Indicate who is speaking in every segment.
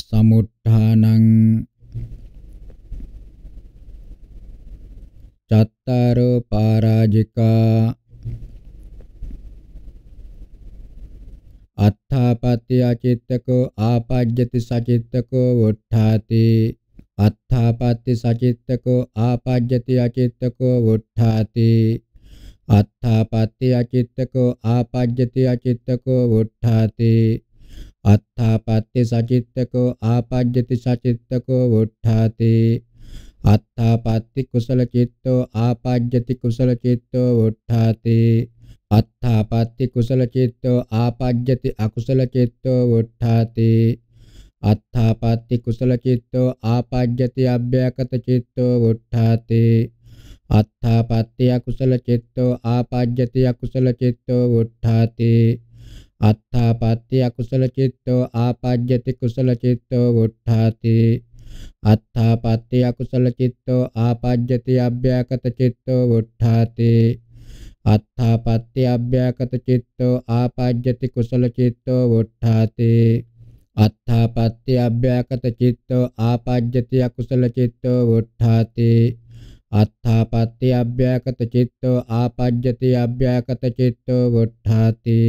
Speaker 1: සමුට්ඨානං චත්තාරෝ පරාජිකා අත්ථාපත්‍ය අචිත්තකෝ ආපජ්ජති සචිත්තකෝ වොට්ඨාති අත්ථාපත්‍ය සචිත්තකෝ ආපජ්ජති අචිත්තකෝ වොට්ඨාති අත්ථාපත්‍ය අචිත්තකෝ ආපජ්ජති අචිත්තකෝ වොට්ඨාති අත්ථාපත්‍ය සචිත්තකෝ ආපජ්ජති සචිත්තකෝ වුට්ඨාති අත්ථාපත්ති කුසල චිත්තෝ ආපජ්ජති කුසල චිත්තෝ වුට්ඨාති අත්ථාපත්ති කුසල චිත්තෝ ආපජ්ජති අකුසල චිත්තෝ වුට්ඨාති අත්ථාපත්ති කුසල චිත්තෝ ආපජ්ජති අභ්‍යකත චිත්තෝ වුට්ඨාති අත්ථාපත්ති අකුසල චිත්තෝ ආපජ්ජති අකුසල චිත්තෝ වුට්ඨාති අත්ථාපත්ති අකුසල චිත්තෝ ආපජ්ජති කුසල චිත්තෝ වුට්ඨාති අත්ථාපත්ති අකුසල චිත්තෝ ආපජ්ජති අභ්‍යකත චිත්තෝ වුට්ඨාති අත්ථාපත්ති අභ්‍යකත චිත්තෝ ආපජ්ජති කුසල චිත්තෝ වුට්ඨාති අත්ථාපත්ති අභ්‍යකත චිත්තෝ ආපජ්ජති අකුසල චිත්තෝ වුට්ඨාති අත්ථාපත්ති අභ්‍යකත චිත්තෝ ආපජ්ජති අභ්‍යකත චිත්තෝ වුට්ඨාති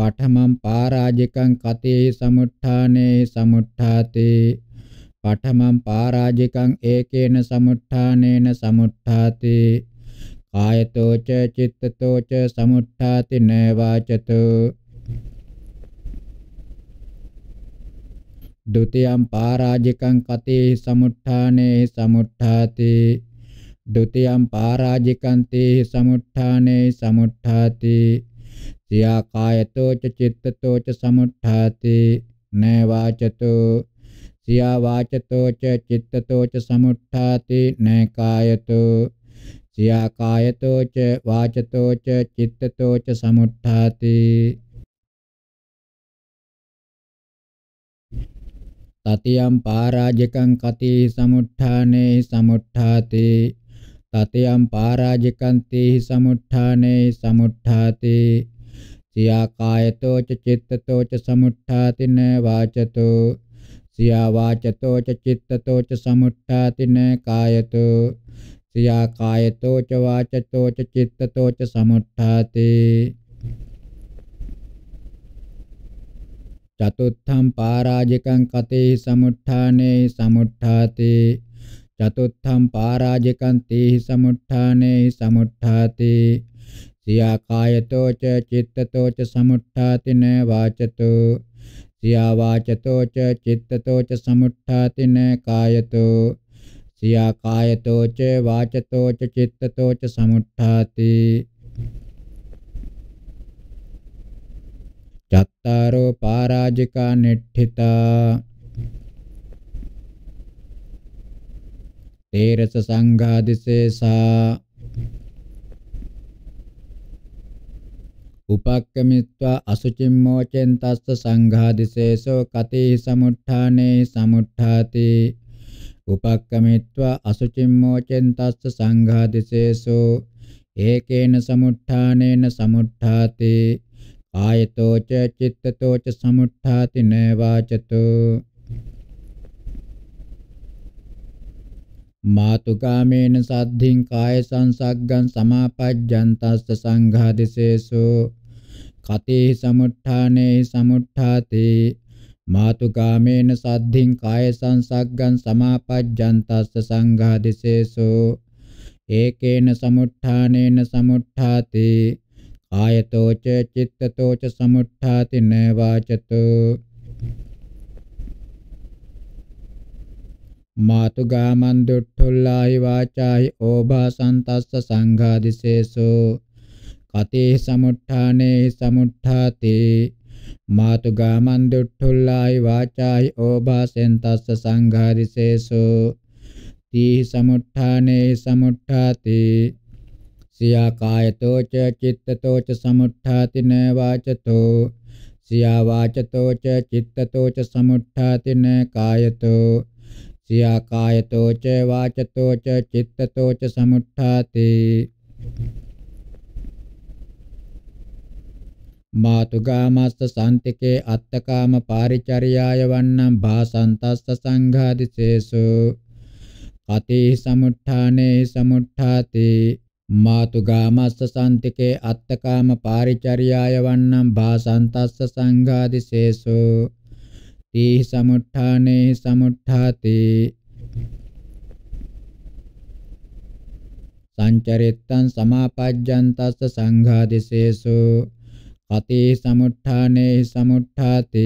Speaker 1: පඨමං පරාජිකං කතේ සමුත්ථානේ සමුත්ථාතේ පඨමං පරාජිකං ඒකේන සමුත්ථානේන සමුත්ථාතේ කායතෝ ච චිත්තතෝ ච සමුත්ථාති න වාචතෝ ဒုတိယံ පරාජිකං කතේ සමුත්ථානේ සමුත්ථාති ဒုတိယံ පරාජිකං තේ සමුත්ථානේ සමුත්ථාති සියා කායතෝච චිත්තතෝච සමුත්ථාති න වාචතෝ සියා වාචතෝච චිත්තතෝච සමුත්ථාති න කායතෝ සියා කායතෝච වාචතෝච චිත්තතෝච සමුත්ථාති තතියම් පරාජිකං කතිහි සමුත්ථානේහි සමුත්ථාති තතියම් පරාජිකං තේහි සමුත්ථානේහි සමුත්ථාති सिया काय तो चित्त तो समुट्ठाति न वाच तो सिया वाच तो चित्त तो समुट्ठाति न काय तो सिया काय तो वाचतो तो चित्त तो समुट्ठाति चतुर्थं पाराजिकं कति समुठाने समुठाति चतुर्थं पाराजिकं तिः समुत्थाने समुत्थाति සියා කායතෝ ච චිත්තතෝ ච සමුට්ඨාතින වාචතෝ සියා වාචතෝ ච චිත්තතෝ ච සමුට්ඨාතින කායතෝ සියා කායතෝ ච වාචතෝ ච චිත්තතෝ ච සමුට්ඨාති චත්තාරෝ පරාජිකා නෙට්ඨිතා තේරස සංඝාදිසේසා උපක්කමිත්වා අසුචිම් මෝචෙන් තස්ස සංඝාදිසේසෝ කතේ සමුත්ථානේ සමුත්ථාති උපක්කමිත්වා අසුචිම් මෝචෙන් තස්ස සංඝාදිසේසෝ ඒකේන සමුත්ථානේන සමුත්ථාති ආයතෝ ච චිත්තතෝ ච සමුත්ථාති න වාචතෝ මාතුකාමේන සද්ධින් කාය සංසග්ගං සමාපජ්ජන්තස්ස සංඝාදිසේසෝ කතේ සමුට්ඨානේ සමුට්ඨාතේ මාතුකාමේන සද්ධින් කාය සංසග්ගං සමාපජ්ජන්තස්ස සංඝා දිසේසෝ ඒකේන සමුට්ඨානේන සමුට්ඨාති ආයතෝ ච චිත්තතෝ ච සමුට්ඨාති න වාචතෝ මාතුගාමන් දුට්ඨුල්ලාහි වාචායි ඕභාසන්තස්ස සංඝා දිසේසෝ කතේ සමුට්ඨානේ සමුට්ඨාතේ මාතු ගාමන් දුට්ඨුල්ලායි වාචායි ඕභාසෙන් තස්ස සංඝාරිසේසෝ තී සමුට්ඨානේ සමුට්ඨාතේ සියා කායතෝ ච චිත්තතෝ ච සමුට්ඨාති න වාචතෝ සියා වාචතෝ ච චිත්තතෝ ච සමුට්ඨාති න කායතෝ සියා කායතෝ ච වාචතෝ ච චිත්තතෝ ච සමුට්ඨාති මාතුගාමස්ස සාන්තිකේ අත්තකාම පාරිචර්යාය වන්නම් භාසන්තස්ස සංඝාදිසේසු කති සමුත්ථානේ සමුත්ථාති මාතුගාමස්ස සාන්තිකේ අත්තකාම පාරිචර්යාය වන්නම් භාසන්තස්ස සංඝාදිසේසු තී සමුත්ථානේ සමුත්ථාති සංචරිත්තං සමාපජ්ජන්තස්ස සංඝාදිසේසු පතේ සමුට්ඨානේ සමුට්ඨාති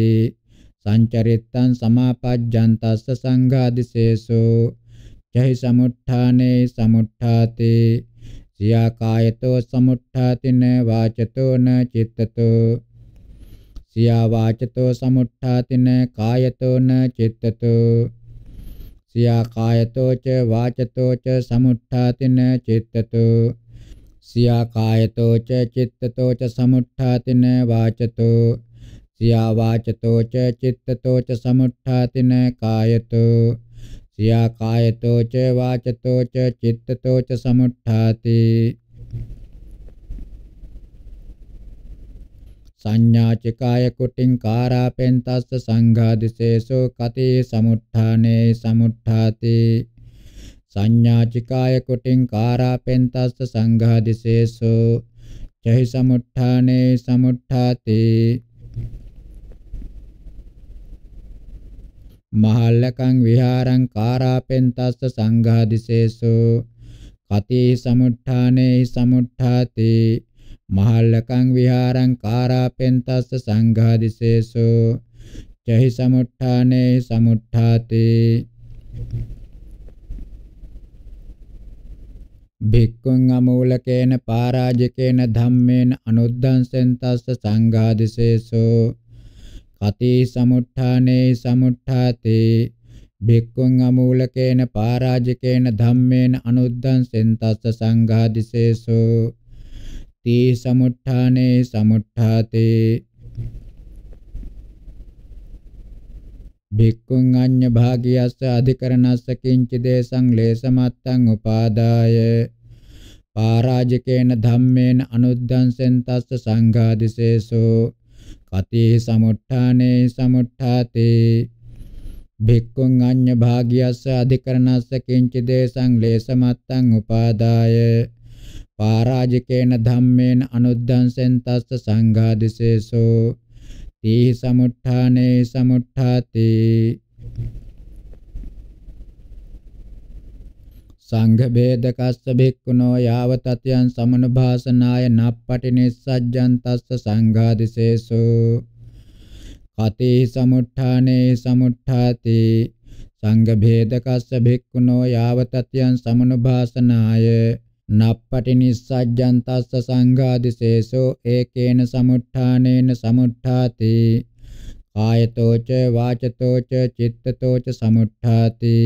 Speaker 1: සංචරිත්තං සමාපජ්ජන්තස්ස සංඝාදිසේසෝ චහි සමුට්ඨානේ සමුට්ඨාති සියා කායතෝ සමුට්ඨාතින වාචතෝ න චිත්තතෝ සියා වාචතෝ සමුට්ඨාතින කායතෝ න චිත්තතෝ සියා කායතෝ ච වාචතෝ ච සමුට්ඨාතින චිත්තතෝ සියා කායතෝ ච චිත්තතෝ ච සමුට්ඨාතින වාචතෝ සියා වාචතෝ ච චිත්තතෝ ච සමුට්ඨාතින කායතෝ සියා කායතෝ ච වාචතෝ ච චිත්තතෝ ච සමුට්ඨාති සංඥාචිකාය කුටින් කාරාපෙන් තස්ස සංඝාදිසේසෝ කතේ සමුට්ඨානේ සමුට්ඨාති සංඥාචිකාය කුටින් කාරාපෙන්තස්ස සංඝාදිසේසෝ චහි සමුත්ථානේ සමුත්ථාති මහල්ලකං විහාරං කාරාපෙන්තස්ස සංඝාදිසේසෝ කති සමුත්ථානේ සමුත්ථාති මහල්ලකං විහාරං කාරාපෙන්තස්ස සංඝාදිසේසෝ චහි සමුත්ථානේ සමුත්ථාති Thank you. භික්ඛුන් අමූලකේන පරාජකේන ධම්මේන අනුද්දංසෙන් තස්ස සංඝාදිසේසෝ කති සමුත්ථානේ සමුත්ථාතේ භික්ඛුන් අමූලකේන පරාජකේන ධම්මේන අනුද්දංසෙන් තස්ස සංඝාදිසේසෝ තී සමුත්ථානේ සමුත්ථාතේ භික්ඛුන් අඤ්ඤ භාගියස්ස අධිකරණස්ස කිංචිදේසං ලේසමත්තං උපාදාය පරාජකේන ධම්මේන අනුද්දන්සෙන් තස්ස සංඝාදිසේසෝ කතේ සමුට්ඨානේ සමුට්ඨාතේ භික්ඛුන් අඤ්ඤ භාගියස්ස අධිකරණස්ස කිංචිදේසං ලේසමත්තං උපාදාය පරාජකේන ධම්මේන අනුද්දන්සෙන් තස්ස සංඝාදිසේසෝ තී සමුත්ථානේ සමුත්ථාති සංඝ වේද කස්ස බික්කුනෝ යාව තතියන් සමනුභාසනාය නප්පටි නිස්සජ්ජන් තස්ස සංඝාදිසේසු කති සමුත්ථානේ සමුත්ථාති සංඝ භේද කස්ස බික්කුනෝ යාව තතියන් සමනුභාසනාය නප්පටි නිස්සජ්ජන් තස්ස සංඝාදිසේසෝ ඒකේන සමුත්ථානේන සමුත්ථාති කායතෝච වාචතෝච චිත්තතෝච සමුත්ථාති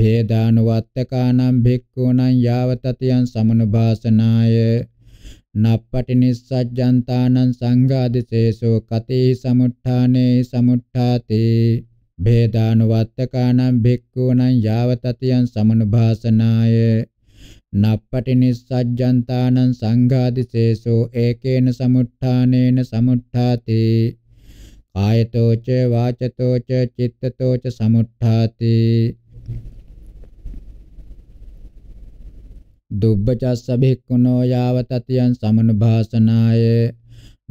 Speaker 1: භේදානුවත්තකානම් භික්ඛූණං යාවතතියං සමනුභාසනාය නප්පටි නිස්සජ්ජන්තානං සංඝාදිසේසෝ කතේ සමුත්ථානේ සමුත්ථාතේ භේදානුවත්තකානම් භික්ඛූනම් යාවතතියන් සමනුභාසනාය නප්පටි නිස්සජ්ජන්තානං සංඝාදිසේසෝ ඒකේන සමුත්ථානේන සමුත්ථාති කායතෝ ච වාචතෝ ච චිත්තතෝ ච සමුත්ථාති දුබ්බචස්ස භික්ඛුනෝ යාවතතියන් සමනුභාසනාය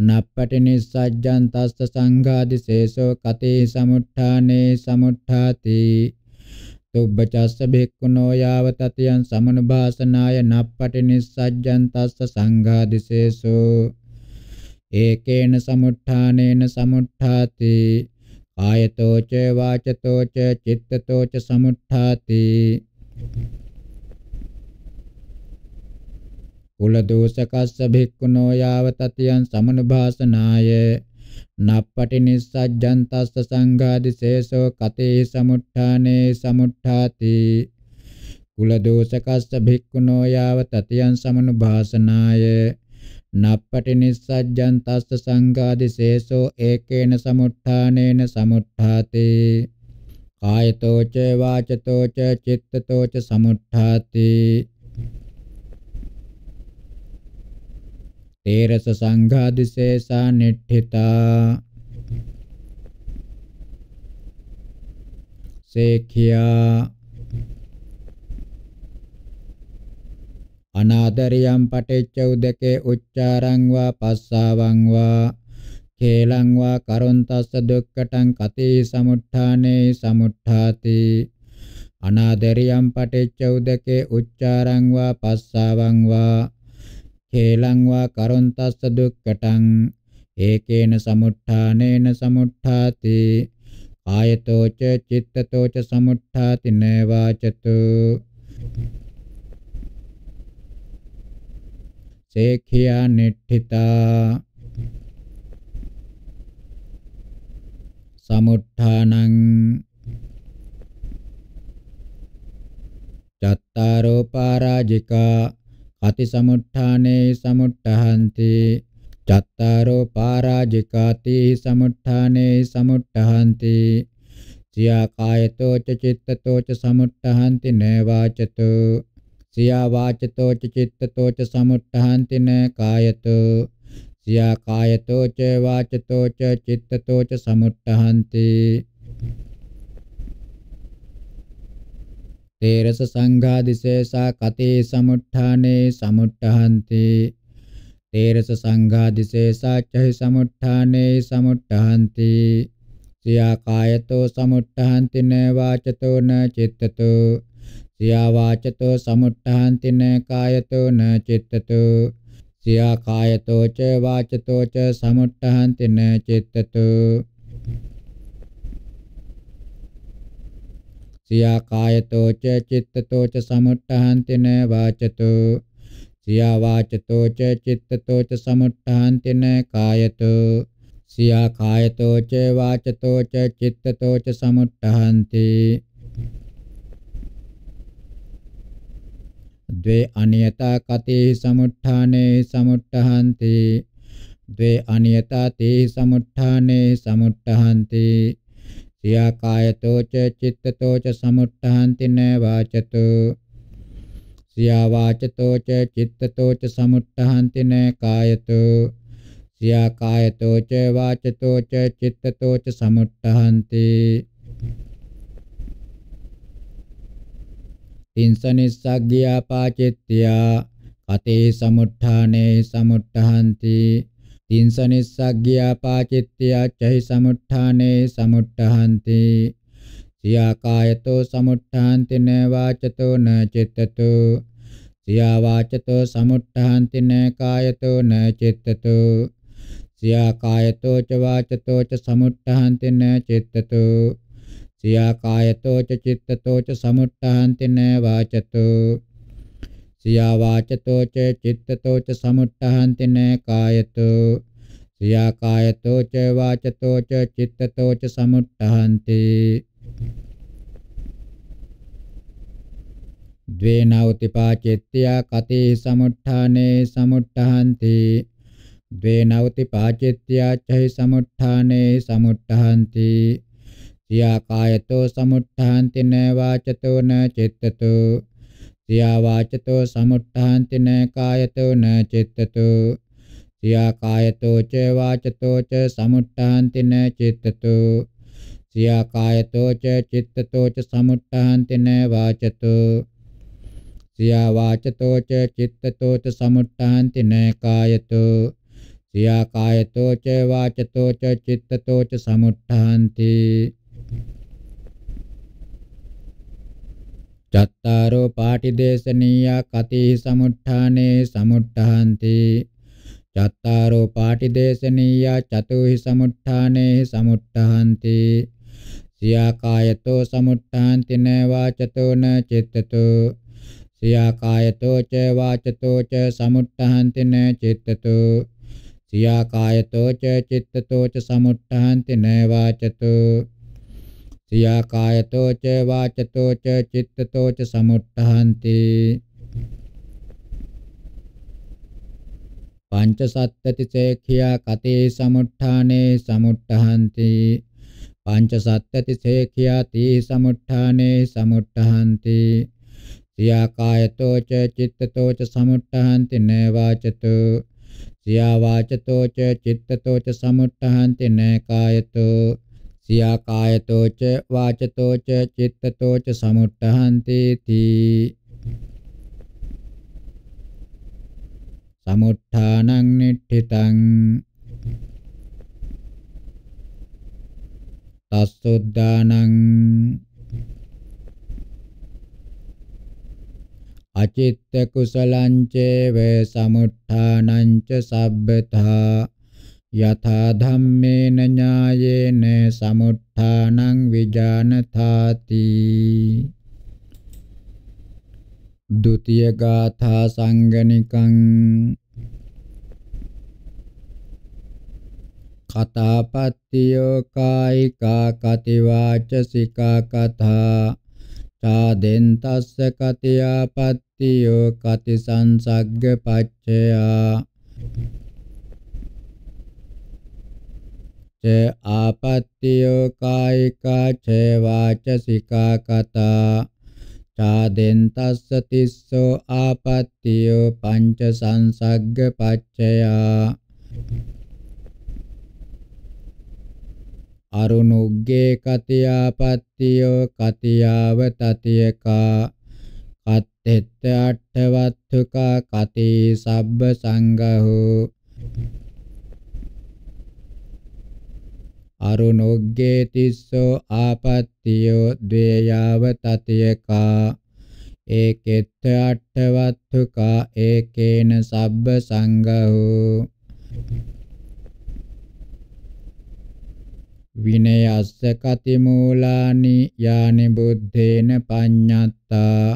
Speaker 1: නප්පටිනි සජ්ජන් තස්ස සංඝාදිශේෂෝ කතේ සමුත්ථානේ සමුත්ථාති තුබ්බචස්ස භික්ඛුනෝ යාව තතියන් සමනුභාසනාය නප්පටිනි සජ්ජන් තස්ස සංඝාදිශේෂෝ ඒකේන සමුත්ථානේන සමුත්ථාති කායතෝ ච වාචතෝ ච චිත්තතෝ ච සමුත්ථාති කුල දෝෂකස්ස භික්ඛුනෝ යාව තතියන් සමනුභාසනාය නප්පටි නිස්සජ්ජන් තස්ස සංඝාදිශේෂෝ කතේ සමුත්ථානේ සමුත්ථාති කුල දෝෂකස්ස භික්ඛුනෝ යාව තතියන් සමනුභාසනාය නප්පටි නිස්සජ්ජන් තස්ස සංඝාදිශේෂෝ ඒකේන සමුත්ථානේන සමුත්ථාති කායතෝ ච වාචතෝ ච චිත්තතෝ ච සමුත්ථාති තේරස සංඝාදිශේෂා නිට්ඨිතා සේඛියා අනාදරියම් පටිච්ච උදකේ උච්චාරං වා පස්සාවං වා කේලං වා කරොන්තස්ස දුක්කටං කතේ සමුත්ථානේ සමුත්ථාති අනාදරියම් පටිච්ච උදකේ උච්චාරං වා පස්සාවං වා ඛේලංවා කරොන්තස්ස දුක්කටං ඒකේන සමුත්ථානේන සමුත්ථාති කායතෝ ච චිත්තතෝ ච සමුත්ථාති නේවාචතු සේඛියා නිට්ඨිතා සමුත්ථානං චත්තාරෝ පරාජිකා කති සමුට්ඨානේ සමුට්ඨහන්ති චත්තාරෝ පරාජිකාති සමුට්ඨානේ සමුට්ඨහන්ති සියා කායතෝ ච චිත්තතෝ ච සමුට්ඨහන්ති නේ වාචතෝ සියා වාචතෝ ච චිත්තතෝ ච සමුට්ඨහන්ති නේ කායතෝ සියා කායතෝ ච වාචතෝ ච චිත්තතෝ ච සමුට්ඨහන්ති තේරස සංඝාදිශේසා කතේ සමුත්ථානේ සමුත්ථහන්ති තේරස සංඝාදිශේසා චහි සමුත්ථානේ සමුත්ථහන්ති සියා කායතෝ සමුත්ථහන්ති න වාචතෝ න චිත්තතෝ සියා වාචතෝ සමුත්ථහන්ති න කායතෝ න චිත්තතෝ සියා කායතෝ ච වාචතෝ ච සමුත්ථහන්ති න චිත්තතෝ සියා කායතෝච චිත්තතෝච සමුට්ඨහන්තින වාචතෝ සියා වාචතෝච චිත්තතෝච සමුට්ඨහන්තින කායතෝ සියා කායතෝච වාචතෝච චිත්තතෝච සමුට්ඨහන්ති ද්වේ අනියතා කතේ සමුට්ඨානේ සමුට්ඨහන්ති ද්වේ අනියතා තේ සමුට්ඨානේ සමුට්ඨහන්ති සියාකායතෝ ච චිත්තතෝ ච සමුට්ඨාන්ති න වාචතු සියා වාචතෝ ච චිත්තතෝ ච සමුට්ඨාන්ති න කායතු සියා කායතෝ ච වාචතෝ ච චිත්තතෝ ච සමුට්ඨාන්ති තින්සනිස්සග්ගියා පාචිත්‍ත්‍යා කතේ සමුට්ඨානේ සමුට්ඨාන්ති තින්සනෙස්සග්ගියා පාචිත්‍ත්‍යා චහි සමුත්ථානේ සමුත්ථහන්ති සියාකායතෝ සමුත්ථාන්ති න වාචතෝ න චිත්තතෝ සියා වාචතෝ සමුත්ථාන්ති න කායතෝ න චිත්තතෝ සියා කායතෝ ච වාචතෝ ච සමුත්ථාන්ති න චිත්තතෝ සියා කායතෝ ච චිත්තතෝ ච සමුත්ථාන්ති න වාචතෝ සියා වාචතෝ ච චිත්තතෝ ච සමුට්ඨහන්ති න කායතෝ සියා කායතෝ ච වාචතෝ ච චිත්තතෝ ච සමුට්ඨහන්ති ද්වේනවතිපාචෙත්ත්‍යා කතේ සමුට්ඨානේ සමුට්ඨහන්ති ද්වේනවතිපාචෙත්ත්‍යා චහි සමුට්ඨානේ සමුට්ඨහන්ති සියා කායතෝ සමුට්ඨහන්ති න වාචතෝ න චිත්තතෝ සියා වාචතෝ සමුට්ඨාන්ති න කායතෝ න චිත්තතෝ සියා කායතෝ ච වාචතෝ ච සමුට්ඨාන්ති න චිත්තතෝ සියා කායතෝ ච චිත්තතෝ ච සමුට්ඨාන්ති න වාචතෝ සියා වාචතෝ ච චිත්තතෝ ච සමුට්ඨාන්ති න කායතෝ සියා කායතෝ ච වාචතෝ ච චිත්තතෝ ච සමුට්ඨාන්ති චත්තාරෝ පාටිදේශනීය කතිහි සමුත්ථානේ සමුත්ථහන්ති චත්තාරෝ පාටිදේශනීය චතුහි සමුත්ථානේ සමුත්ථහන්ති සියාකායතෝ සමුත්ථාන්ති න වාචතෝ න චිත්තතෝ සියාකායතෝ ච වාචතෝ ච සමුත්ථහන්ති න චිත්තතෝ සියාකායතෝ ච චිත්තතෝ ච සමුත්ථහන්ති න වාචතෝ සියා කායතෝ ච වාචතෝ ච චිත්තතෝ ච සමුත්ථහන්ති පංච සත්තතිසේඛියා කතේ සමුත්ථානේ සමුත්ථහන්ති පංච සත්තතිසේඛියා තී සමුත්ථානේ සමුත්ථහන්ති සියා කායතෝ ච චිත්තතෝ ච සමුත්ථහන්ති න වාචතෝ සියා වාචතෝ ච චිත්තතෝ ච සමුත්ථහන්ති න කායතෝ සියා කායතෝච වාචතෝච චිත්තතෝච සමුට්ඨහන්ති තී සමුත්ථානං නිට්ඨිතං තස්සොද්දානං අචිත්ත කුසලං චේව සමුත්ථානං ච සබ්බතා යථා ධම්මේන ඥායේන සමුත්ථානං විජානතාති ဒုတိ ය ගාථා සංගණිකං කතාපත්තියෝ කායිකා කතිවාචසිකා කතා චාදෙන්තස්ස කතියාපත්තියෝ කතිසංසග්ග පච්චයා च आपत्तियो कायिका च वाचसिका कथा चादेन्तस्स तिस्सो आपत्तियो पञ्च संसर्गपच्चया අරුණුග්ගේ කතියාපත්තියෝ කතියාව තතියකා කත්තෙත්ත අට්ඨවත්තුකා කතී සබ්බ සංඝහෝ අරුණොග්ගේ තිස්සෝ ආපත්තියෝ ද්වේයාව තතියකා ඒකෙත්ත අට්ඨවත්තුකා ඒකේන සබ්බ සංඝහෝ විනයස්ස කති මූලානි යානි බුද්ධේන පඤ්ඤත්තා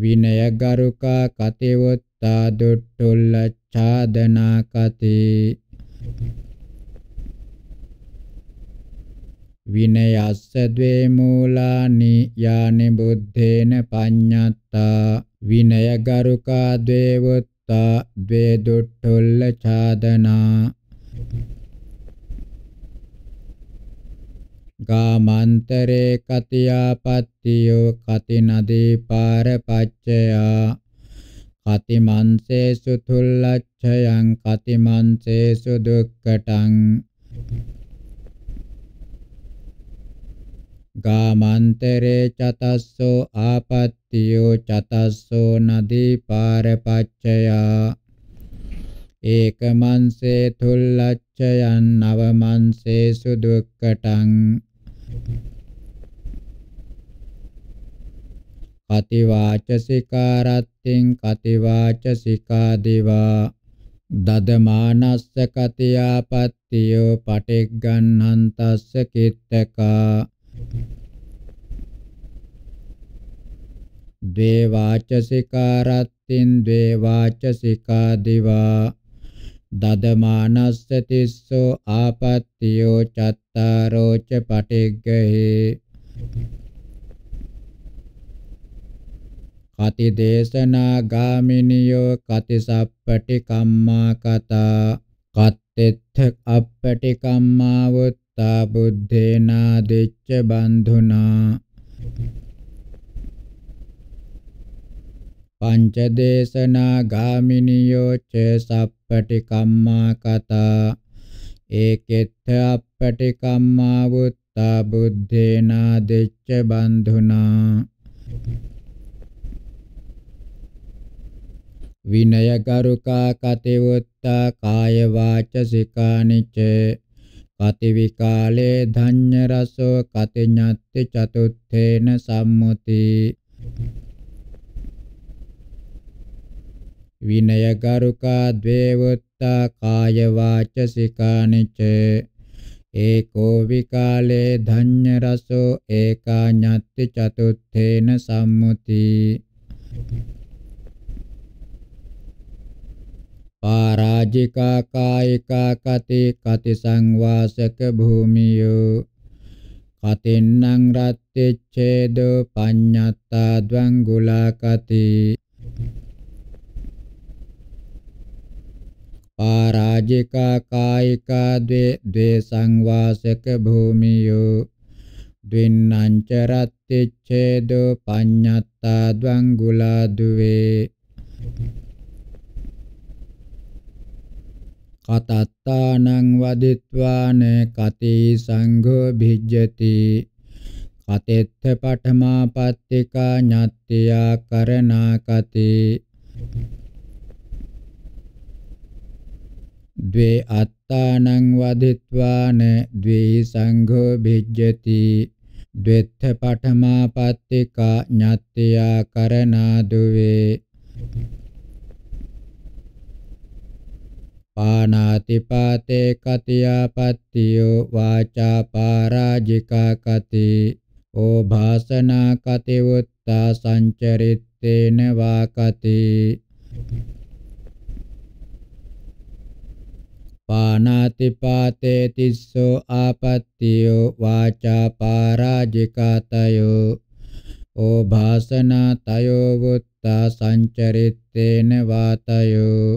Speaker 1: විනය ගරුකා කතිවත්තා දුට්ටුල්ල ඡාදනා කති විනයස්ස ද්වේ මූලානි යානි බුද්ධේන පඤ්ඤත්තා විනය ගරුකා දේවත්තා ද්වේ දුට්ඨොල්ල ඡාදනා ගාමන්තරේ කතියාපත්තියෝ කති නදී පාරපච්චයා කති මන්සේසු තුල්ලච්ඡයන් කති මන්සේසු දුක්කටං ගාමන්තරේ චතස්සෝ ආපත්තියෝ චතස්සෝ නදී පාරපච්චයා ඒකමන්සේ තුල්ලච්චයන් නවමන්සේ සුදුක්කටං කතිවාචසිකාරත්තිං කතිවාචසිකාදිවා දදමානස්ස කතියාපත්තියෝ පටිග්ගන්හන්තස්ස කිත්තකා දේවාචසිකා රත්තින් දේවාචසිකා දිවා දදමානස්ස තිස්සෝ ආපත්තියෝ චත්තාරෝ ච පටිග්ගහේ කති දේශනා ගාමිනියෝ කති සප්පටි කම්මා කතා කත්තෙත්ථ අප්පටි කම්මා වොත් සත්තා බුද්ධේනා දෙච්ච බන්ධුනා පංචදේශනා ගාමිනියෝ ච සප්පටි කම්මා කතා ඒකෙත්ථ අපටි කම්මා වුත්තා බුද්ධේනා දෙච්ච බන්ධුනා විනය ගරුකා කතේ වුත්තා කාය වාච සිකානිචේ කති විකාලේ ධඤ්ඤ රසෝ කති ඤත්ති චතුත්ථේන සම්මුති විනය ගරුකා ද්වේවත්තා කාය වාචසිකානිච ඒකෝ විකාලේ ධඤ්ඤ රසෝ ඒකා ඤත්ති චතුත්ථේන සම්මුති පරාජිකා කායිකා කති කති සංවාසක භූමියෝ කතින්නම් රත්තිච්ඡේදෝ පඤ්ඤත්තා ද්වංගුලා කති පරාජිකා කායිකා ද්වේ සංවාසක භූමියෝ ද්වින්නංච රත්තිච්ඡේදෝ පඤ්ඤත්තා ද්වංගුලා දුවේ කතත්තානං වදිත්වාන කතේ සංඝෝ භිජ්ජති කතෙත්ථ පඨමා පත්තිකා ඤත්ත්‍යා කරණා කතේ द्वे आत्तानं वदित्वान् द्वे सङ्घो भिज्यति द्वेत्थ पठमापत्तिका ज्ञात्या करणादुवे පානාතිපාතේ කතියාපත්තියෝ වාචා පරාජිකා කති ඕභාසනා කති උත්තා සංචරිත්තේන වාකති පානාතිපාතේ තිස්සෝ ආපත්තියෝ වාචා පරාජිකාතයෝ ඕභාසනා තයෝ උත්තා සංචරිත්තේන වාතයෝ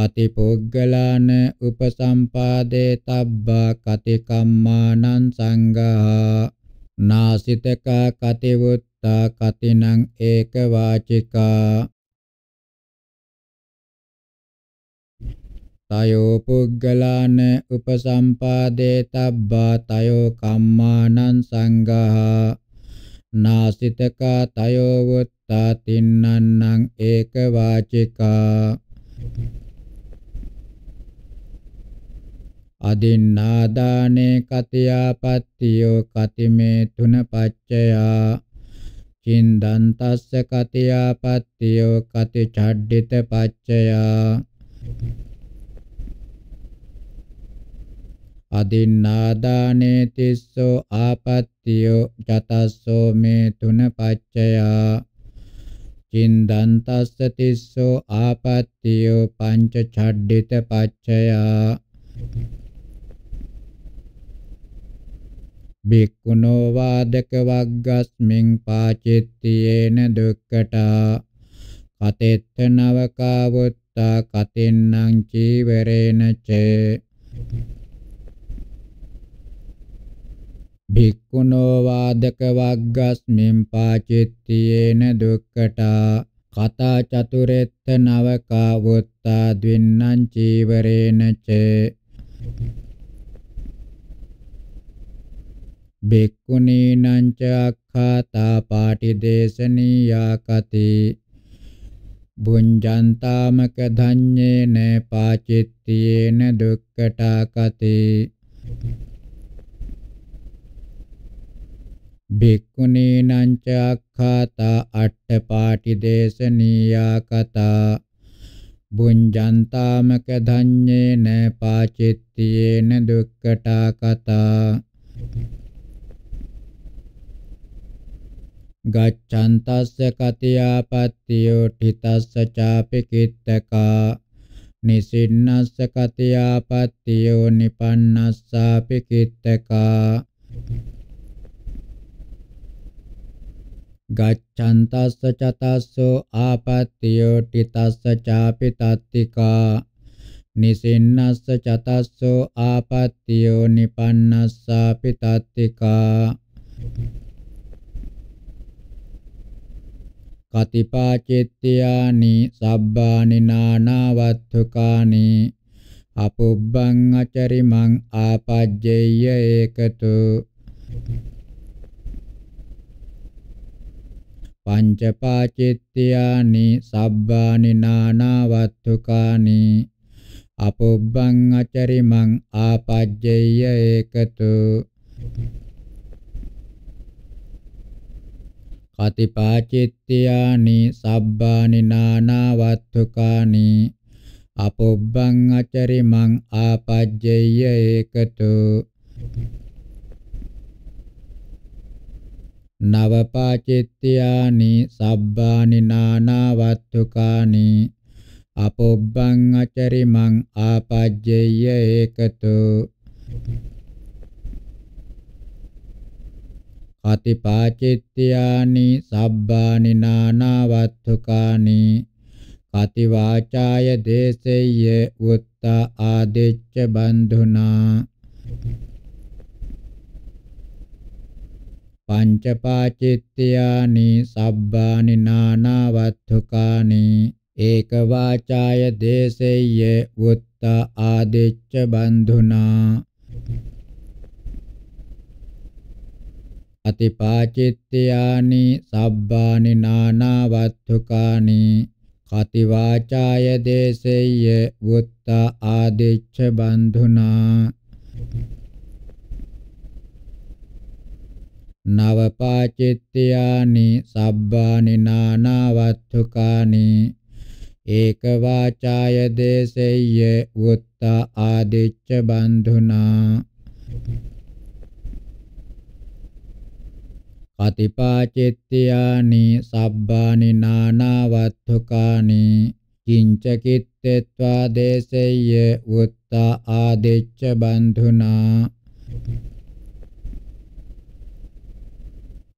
Speaker 1: පටිපොග්ගලාන උපසම්පාදේ තබ්බා කතිකම්මානං සංඝා නාසිතකා කතිවුත්තා කතිනං ඒක වාචිකා තයෝ පුග්ගලාන උපසම්පාදේ තබ්බා තයෝ කම්මානං සංඝා නාසිතකා තයෝ වුත්තා තින්නන්නං ඒක වාචිකා අදින්නාදානේ කතියාපත්තියෝ කතිමේ තුන පච්චයා චින්දන්තස්ස කතියාපත්තියෝ කති ඡඩ්ඩිත පච්චයා අදින්නාදානේ තිස්සෝ ආපත්තියෝ ජතස්සෝ මේ තුන පච්චයා චින්දන්තස්ස තිස්සෝ ආපත්තියෝ පංච ඡඩ්ඩිත පච්චයා Thank you. භික්ඛුනෝ වාදක වග්ගස්මින් පාචෙත්තියේන දුක්ඛටා කතෙත්ත නවකාවුත්තා කතෙන්නං චීවරේන ච භික්ඛුනෝ වාදක වග්ගස්මින් පාචෙත්තියේන දුක්ඛටා කතා චතුරෙත්ත නවකා වොත්තා ද්වින්නං චීවරේන ච බෙක්කුණීනං ච අක්ඛාතා පාටිදේශනීයා කති බුඤ්ජන්තාමක ධඤ්ඤේන පාචිත්තියේන දුක්ඛටාකති භික්ඛුනීනං ච අක්ඛාතා අට්ඨපාටිදේශනීයා කතා බුඤ්ජන්තාමක ධඤ්ඤේන පාචිත්තියේන දුක්ඛටාකතා ගච්ඡන්තස්ස කතියාපත්තියෝ ඨිතස්ස චාපි කිත්තකා නිසින්නස්ස කතියාපත්තියෝ නිපන්නස්සාපි කිත්තකා ගච්ඡන්තස්ස චතස්සෝ ආපත්තියෝ ඨිතස්ස චාපි තත්තිකා නිසින්නස්ස චතස්සෝ ආපත්තියෝ නිපන්නස්සාපි තත්තිකා කතිපාචෙත්ත්‍යානි සබ්බානි නානවත්තුකානි අපුබ්බං අචරිමං ආපජ්ජේය ඒකතු පංචපාචෙත්ත්‍යානි සබ්බානි නානවත්තුකානි අපුබ්බං අචරිමං ආපජ්ජේය ඒකතු Thank you. පටිපාචිත්‍යානි සබ්බානි නානා වත්තුකානි අපොබ්බං අචරිමං ආපජ්ජේය ඒකතු නවපාචිත්‍යානි සබ්බානි නානා වත්තුකානි අපොබ්බං අචරිමං ආපජ්ජේය ඒකතු Thank you. කතිපාචිත්‍යානි සබ්බානි නානවත්තුකානි කති වාචාය දේසෙය්‍ය උත්තා ආදෙච්ච බන්ධුනා පංචපාචිත්‍යානි සබ්බානි නානවත්තුකානි ඒක වාචාය දේසෙය්‍ය උත්තා ආදෙච්ච බන්ධුනා අතිපාචිත්‍යානි සබ්බානි නානවත්තුකානි කති වාචාය දේසෙය්‍ය වුත්ත ආදිච්ච බන්ධුනා නවපාචිත්‍යානි සබ්බානි නානවත්තුකානි ඒක වාචාය දේසෙය්‍ය වුත්ත ආදිච්ච බන්ධුනා පතිපාචෙත්තියානි සබ්බානි නානවත්තුකානි කිංච කිත්තේत्वा දේසෙය්‍ය උත්තා ආදෙච්ච බන්ධුනා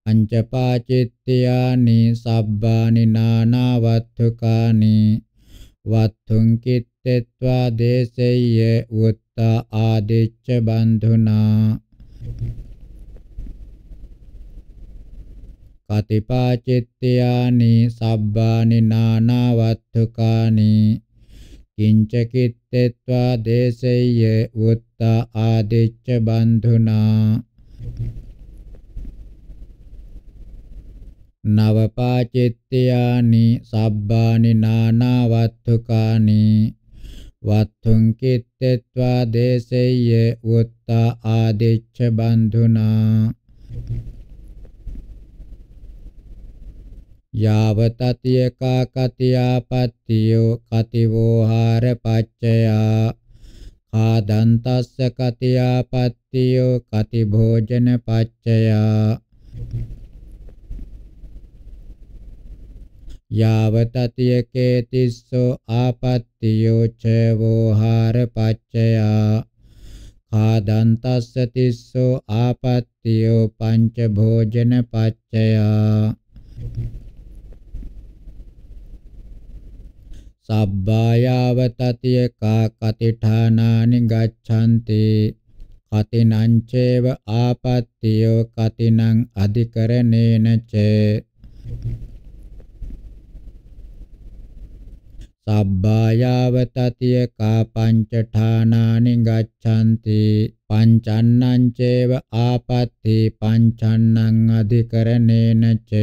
Speaker 1: පංචපාචිත්‍යානි සබ්බානි නානවත්තුකානි වත්තුං කිත්තේत्वा දේසෙය්‍ය උත්තා ආදෙච්ච බන්ධුනා කතිපාචිත්ත්‍යානි සබ්බානි නානවත්තුකානි කිංච කිත්තේत्वा දේසෙය්‍ය උත්ත ආදිච්ච බන්ධුනා නවපාචිත්ත්‍යානි සබ්බානි නානවත්තුකානි වත්තුං කිත්තේत्वा දේසෙය්‍ය උත්ත ආදිච්ච බන්ධුනා යාවතතියකා කතියාපත්තියෝ කතිවෝහාර පච්චයා ආදන්තස්ස කතියාපත්තියෝ කතිභෝජන පච්චයා යාවතතියකේ තිස්සෝ ආපත්තියෝ චවෝහාර පච්චයා ආදන්තස්ස තිස්සෝ ආපත්තියෝ පංච භෝජන පච්චයා සබ්බායාවතතිය කතිඨානානි ගච්ඡanti කතිනං චේව ආපත්තියෝ කතිනං අධිකරණේන ච සබ්බායාවතතිය කා පංචඨානානි ගච්ඡanti පංචන්නං චේව ආපත්‍ති පංචන්නං අධිකරණේන ච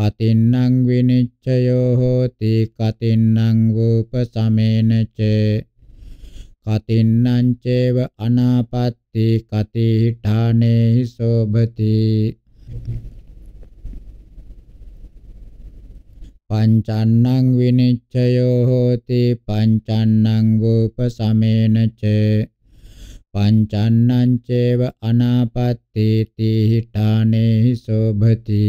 Speaker 1: කතින්නම් විනිච්ඡයෝ හෝති කතින්නම් රූපසමේන ච කතින්නම් චේව අනාපත්ති කතිඨානේ සෝභති පංචන්නං විනිච්ඡයෝ හෝති පංචන්නං රූපසමේන ච පංචන්නං චේව අනාපත්ති තීඨානේ සෝභති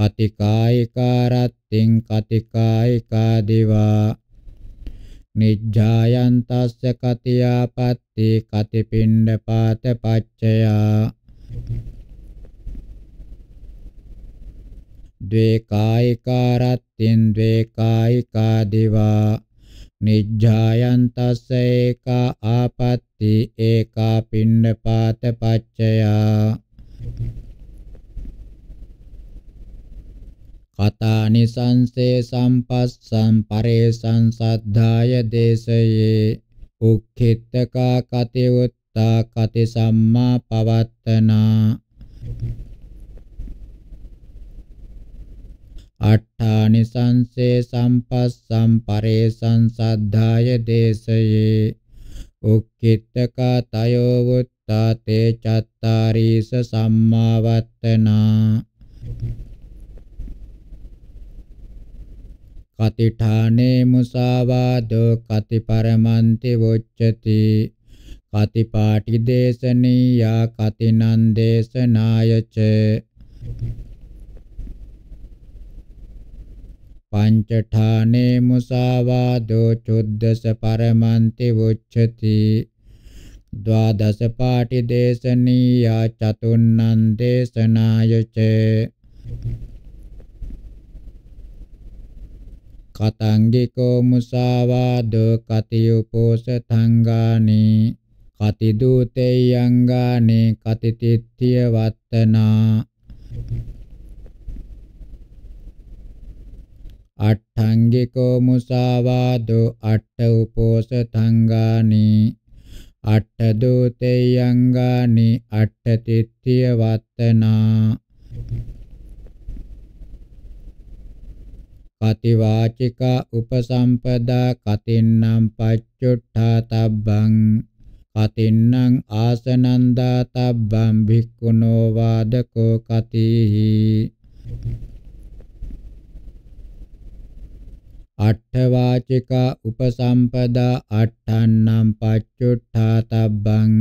Speaker 1: කතිකායිකාරත්තෙන් කතිකායිකා දිවා නිජ්ජායන්තස්ස කතියාපත්ති කතිපිණ්ඩ පාත පච්චයා ද්වේකායිකාරත්තෙන් ද්වේකායිකා දිවා නිජ්ජායන්තස්ස ඒකා ආපත්ති ඒකා පිණ්ඩ පාත පච්චයා අතානිසංසේ සම්පස්සම් පරේසං සද්ධාය දේශයේ උක්ඛිතකා කතිවුත්තා කති සම්මා පවත්තනා අට්ඨානිසංසේ සම්පස්සම් පරේසං සද්ධාය දේශයේ උක්ඛිතකා තයෝවුත්තා තේ චත්තාරීස සම්මාවත්තනා Thank you. කතිඨානේ මුසාවාදෝ කති පරමන්ති වොච්චති කති පාටි දේශනීයා කති නන් දේශනායච පංචඨානේ මුසාවාදෝ චුද්දස පරමන්ති වොච්චති ද්වාදස පාටි දේශනීයා චතුන්නන් දේශනායච Thank you. කතංගිකෝ මුසාවාදෝ කතියුපෝසතංගානි කති දූතේ යංගානි කති තිත්‍ය වත්තනා අට්ඨංගිකෝ මුසාවාදෝ අට්ඨ උපෝසතංගානි අට්ඨ දූතේ යංගානි අට්ඨ තිත්‍ය වත්තනා පතිවාචිකා උපසම්පදා කතින්නම් පච්චුට්ඨාතබ්බං කතින්නම් ආසනං දාතබ්බං භික්ඛුනෝ වාදකෝ කතිහි අට්ඨවාචිකා උපසම්පදා අට්ඨන්නම් පච්චුට්ඨාතබ්බං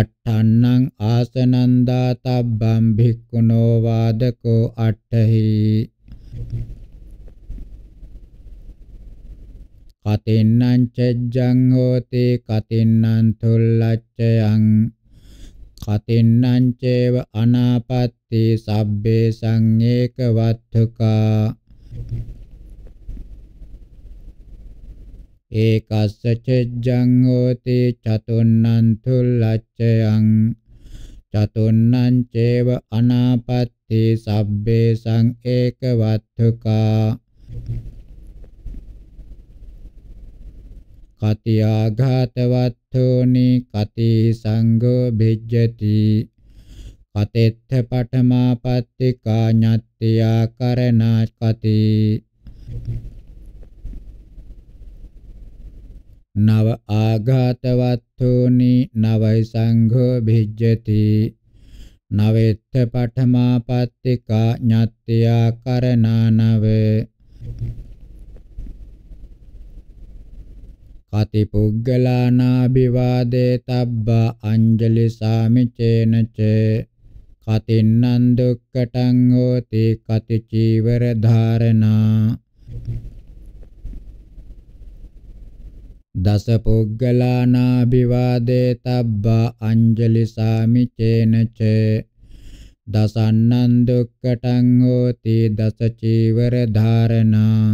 Speaker 1: අට්ඨන්නම් ආසනං දාතබ්බං භික්ඛුනෝ වාදකෝ අට්ඨහි කතෙන්නං චජ්ජං හෝති කතෙන්නං තුල්ලච්ඡයං කතෙන්නං චේව අනාපත්ති සබ්බේ සංඒක වත්තුකා ඒකස්ස චෙජ්ජං හෝති චතුන්නං තුල්ලච්ඡයං චතුන්නං චේව අනාපත්ති සබ්බේ සංඒක වත්තුකා कति आघातवत्थोनि कति संगो भिज्जति कतिथ पठमापत्ति का न्यत्या करना नव आघातवत्थोनि नव संगो भिज्जति नवेत्थ पठमापत्ति का न्यत्या करना කති පුග්ගලානාභිවාදේ තබ්බා අංජලි සාමිචේනච කතින්නං දුක්කටං හෝති කති චීවර ධාරණා දස පුග්ගලානාභිවාදේ තබ්බා අංජලි සාමිචේනච දසන්නං දුක්කටං හෝති දස චීවර ධාරණා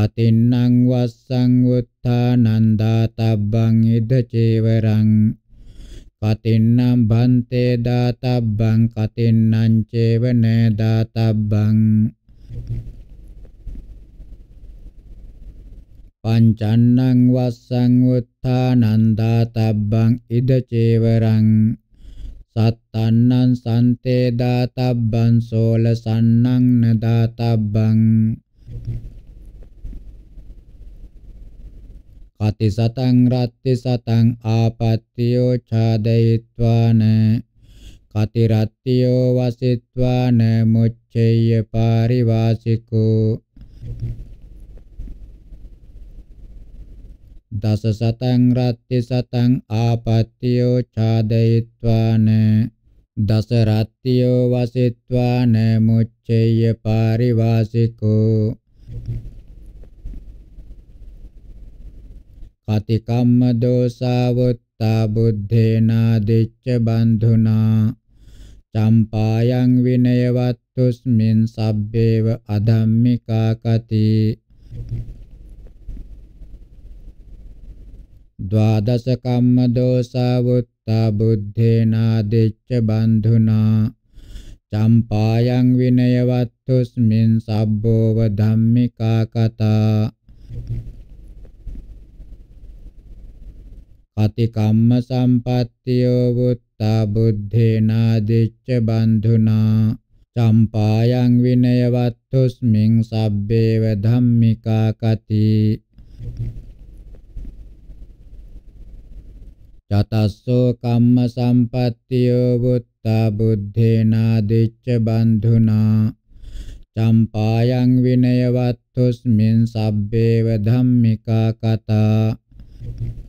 Speaker 1: පතින්නං වස්සං උත්තානං දාතබ්බං ඉද චේවරං පතින්නම් බන්තේ දාතබ්බං කතින්නම් චේවන දාතබ්බං පංචන්නං වස්සං උත්තානං දාතබ්බං ඉද චේවරං සත්තන්නං සන්තේ දාතබ්බං සෝලසන්නං නදාතබ්බං පති සතං රත්ති සතං ආපත්තියෝ ඡාදයිත්වාන කති රත්තියෝ වසිත්වාන මුච්ඡේය පාරිවාසිකෝ දස සතං රත්ති සතං ආපත්තියෝ ඡාදයිත්වාන දස රත්තියෝ වසිත්වාන මුච්ඡේය පාරිවාසිකෝ කතිකම්ම දෝසාවුත්තා බුද්ධේනා දිච්ච බන්ධුනා චම්පායන් විනයවත්තුස්මින් සබ්බේව අධම්මිකා කති ද්වාදස කම්ම දෝසාවුත්තා බුද්ධේනා දිච්ච බන්ධුනා චම්පායන් විනයවත්තුස්මින් සබ්බෝව ධම්මිකා කතා අතිකම්ම සම්පත්තියෝ වුත්තා බුද්ධේනාදිච්ච බන්ධුනා චම්පායන් විනයවත්තුස්මින් සබ්බේව ධම්මිකා කති චතස්සෝ කම්ම සම්පත්තියෝ වුත්තා බුද්ධේනාදිච්ච බන්ධුනා චම්පායන් විනයවත්තුස්මින් සබ්බේව ධම්මිකා කතා Thank you.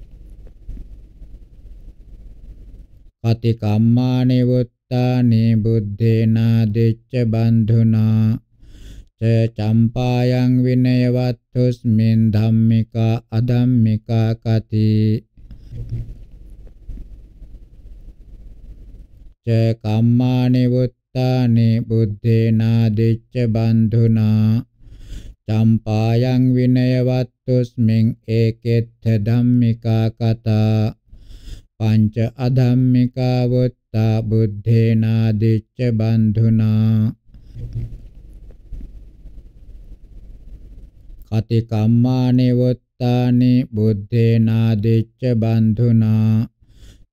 Speaker 1: පතිකම්මානේ වුත්තානේ බුද්ධේනා දෙච්ච බන්ධුනා ච චම්පායන් විනයවත්තුස්මින් ධම්මිකා අධම්මිකා කති ච කම්මානේ වුත්තානේ බුද්ධේනා දෙච්ච බන්ධුනා චම්පායන් විනයවත්තුස්මින් ඒකෙත්ථ ධම්මිකා කතා පංච අධම්මිකා වත්තා බුද්ධේනා දිච්ච බන්ධුනා කති කම්මානි වත්තානි බුද්ධේනා දිච්ච බන්ධුනා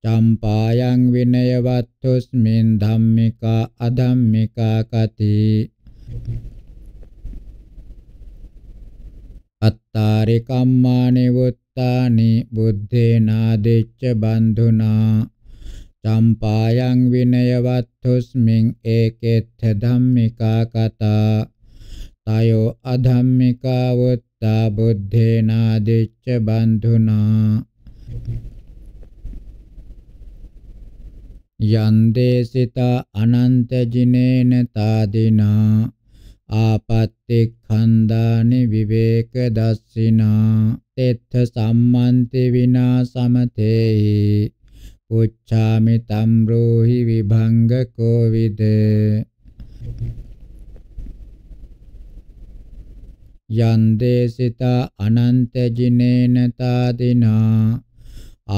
Speaker 1: චම්පායන් විනයවත්තුස්මින් ධම්මිකා අධම්මිකා කති අත්තාරේ කම්මානේ වුත්තානේ බුද්ධේනාදෙච්ච බන්ධුනා චම්පායන් විනයවත්තුස්මින් ඒකෙත්ථ ධම්මිකා කතා තයෝ අධම්මිකා වුත්තා බුද්ධේනාදෙච්ච බන්ධුනා යන්දේසිතා අනන්ත ජිනේන තාදිනා ආපත්තේ ඛණ්ඩානි විවේක දස්සිනා තෙත්ථ සම්මන්ති විනා සමතේහි උච්ඡාමි තම්රෝහි විභංග කෝවිද යන්දේසිතා අනන්ත ජිනේන තාදිනා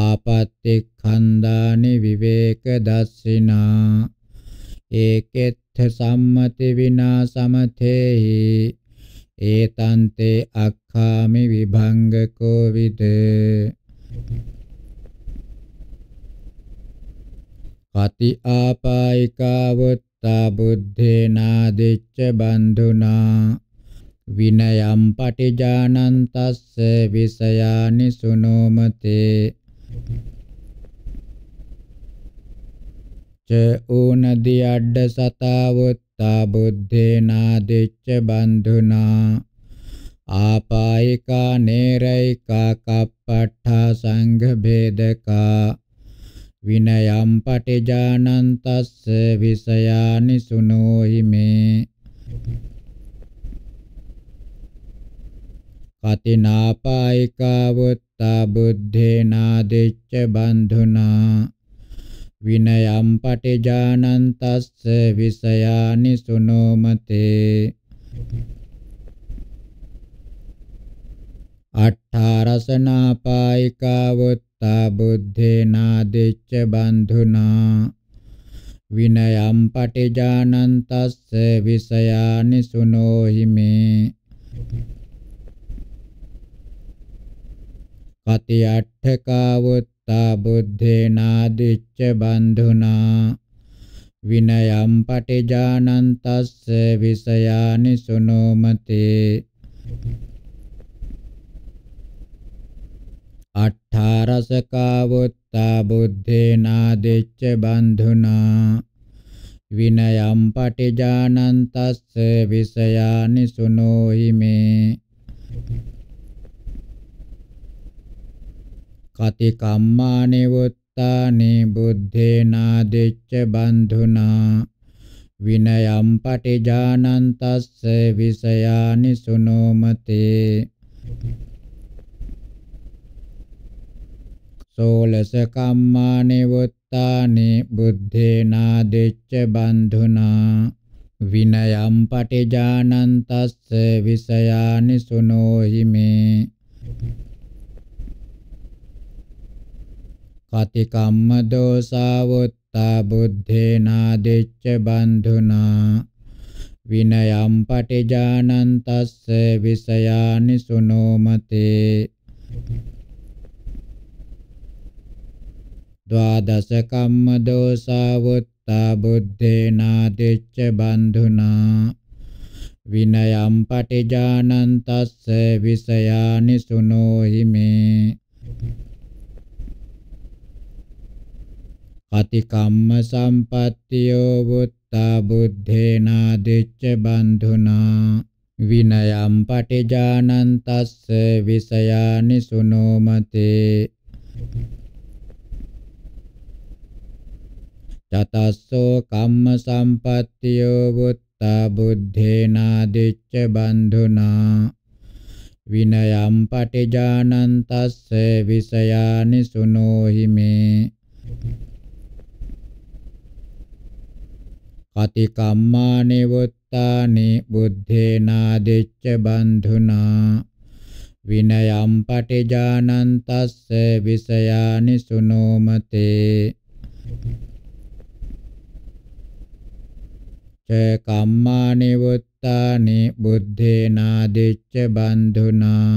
Speaker 1: ආපත්‍ති ඛණ්ඩානි විවේක දස්සිනා ඒකෙත් සම්මති විනාසමතේහි ඒතන්තේ අක්ඛාමි විභංගකෝ විද කති ආපායිකාවත්තා බුද්ධේනාදිච්ච බන්දුනා විනයම් පටිජානන්තස්ස විසයානි සුනෝමතේ ඌනදි අඩ සතාවොත්තා බුද්ධේනාදිච්ච බන්ධුනා ආපායිකා නේරයිකා කප්පට්ඨා සංඝ භේදකා විනයම් පටිජානන්තස්ස විසයානි සුනෝහි මේ කතිනාපායිකා වොත්තා බුද්ධේනාදිච්ච බන්ධුනා විනයම් පටිජානන්තස්ස විසයානි සුනෝමතේ අට්ඨාරසනාපායිකා වුත්තා බුද්ධේනා දෙච්ච බන්ධුනා විනයම් පටිජානන්තස්ස විසයානි සුනෝහිමේ කති අට්ඨකාවුත් යතා බුද්ධේනාදිච්ච බන්ධුනා විනයම් පටිජානන්තස්ස විසයානි සුනෝමතේ අට්ඨාරසකාවොත්තා බුද්ධේනාදිච්ච බන්ධුනා විනයම් පටිජානන්තස්ස විසයානි සුනෝහිමේ කතිකම්මානෙවුත්තානේ බුද්ධේනාදිච්ච බන්ධුනා විනයම් පටිජානන්තස්ස විසයානි සුනෝමතේ සෝලස කම්මානෙවුත්තානේ බුද්ධේනාදිච්ච බන්ධුනා විනයම් පටිජානන්තස්ස විසයානි සුනෝහිමේ කතිකම්ම දෝසාවුත්තා බුද්ධේනාදිච්ච බන්ධුනා විනයම් පටිජානන්තස්ස විසයානි සුනෝමතේ ද්වාදස කම්ම දෝසාවුත්තා බුද්ධේනාදිච්ච බන්ධුනා විනයම් පටිජානන්තස්ස විසයානි සුනෝහිමේ අතිකම්ම සම්පත්තියෝ වුත්තා බුද්ධේනා දිච්ච බන්ධුනා විනයම් පටිජානන්තස්ස විසයානි සුනෝමතේ චතස්සෝ කම්ම සම්පත්තියෝ වුත්තා බුද්ධේනා දිච්ච බන්ධුනා විනයම් පටිජානන්තස්ස විසයානි සුනෝහිමේ කතිකම්මානේ වුත්තානේ බුද්ධේනාදිච්ච බන්ධුනා විනයම් පටිජානන්තස්ස විසයානි සුනෝමතේ කම්මානි වුත්තානි බුද්ධේනාදිච්ච බන්ධුනා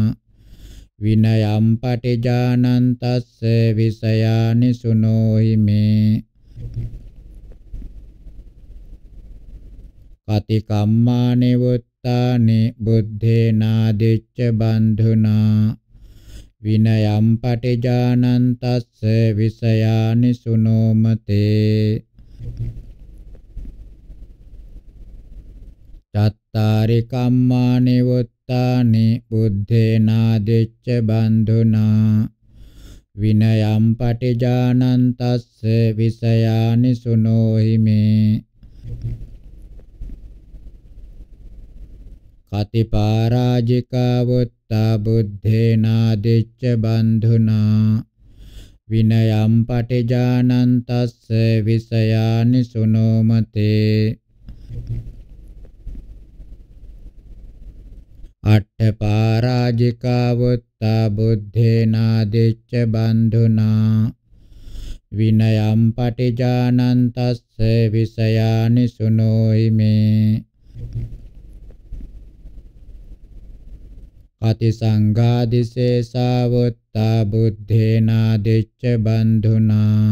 Speaker 1: විනයම් පටිජානන්තස්ස විසයානි සුනෝහිමේ කති කම්මානේ වුත්තානේ බුද්ධේනාදිච්ච බන්ධුනා විනයම් පටිජානන්තස්ස විසයානි සුනෝමතේ චත්තාරි කම්මානි වුත්තානි බුද්ධේනාදිච්ච බන්ධුනා විනයම් පටිජානන්තස්ස විසයානි සුනෝහිමේ අතිපාරාජිකාවුත්තා බුද්ධේනාදිච්ච බන්ධුනා විනයම් පටිජානන්තස්ස විසයානි සුනෝමතේ අට්ඨපාරාජිකාවුත්තා බුද්ධේනාදිච්ච බන්ධුනා විනයම් පටිජානන්තස්ස විසයානි සුනෝයිමේ අතිසංඝාදිසේසා වුත්තා බුද්ධේනා දිච්ච බන්ධුනා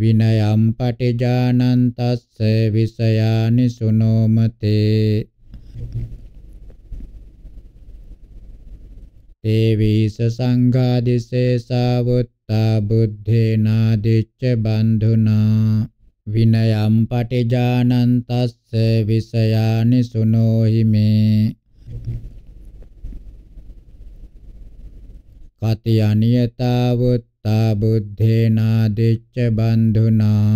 Speaker 1: විනයම් පටිජානන්තස්ස විසයානි සුනෝමතේ තේවිස සංඝාදිසේසා වුත්තා බුද්ධේනා දිච්ච බන්ධුනා විනයම් පටිජානන්තස්ස විසයානි සුනෝහිමේ පති අනියතාවුත්තා බුද්ධේනාදිච්ච බන්ධුනා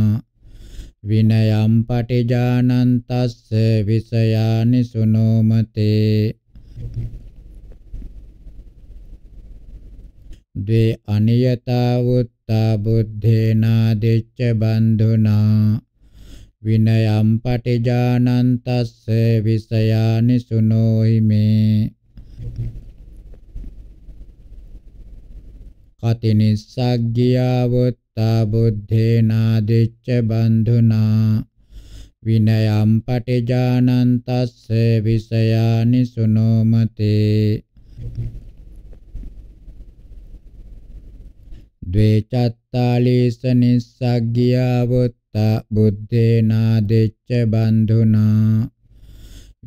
Speaker 1: විනයම් පටිජානන්තස්ස විසයානි සුනෝමතේ ද්වේ අනියතාවුත්තා බුද්ධේනාදිච්ච බන්ධුනා විනයම් පටිජානන්තස්ස විසයානි සුනෝහිමේ කතිනිස්සග්ගියාවොත්තා බුද්ධේනාදිච්ච බන්ධුනා විනයම් පටිජානන්තස්ස විසයානි සුනෝමතේ ද්වේචත්තාලීස නිස්සග්ගියාවොත්තා බුද්ධේනාදිච්ච බන්ධුනා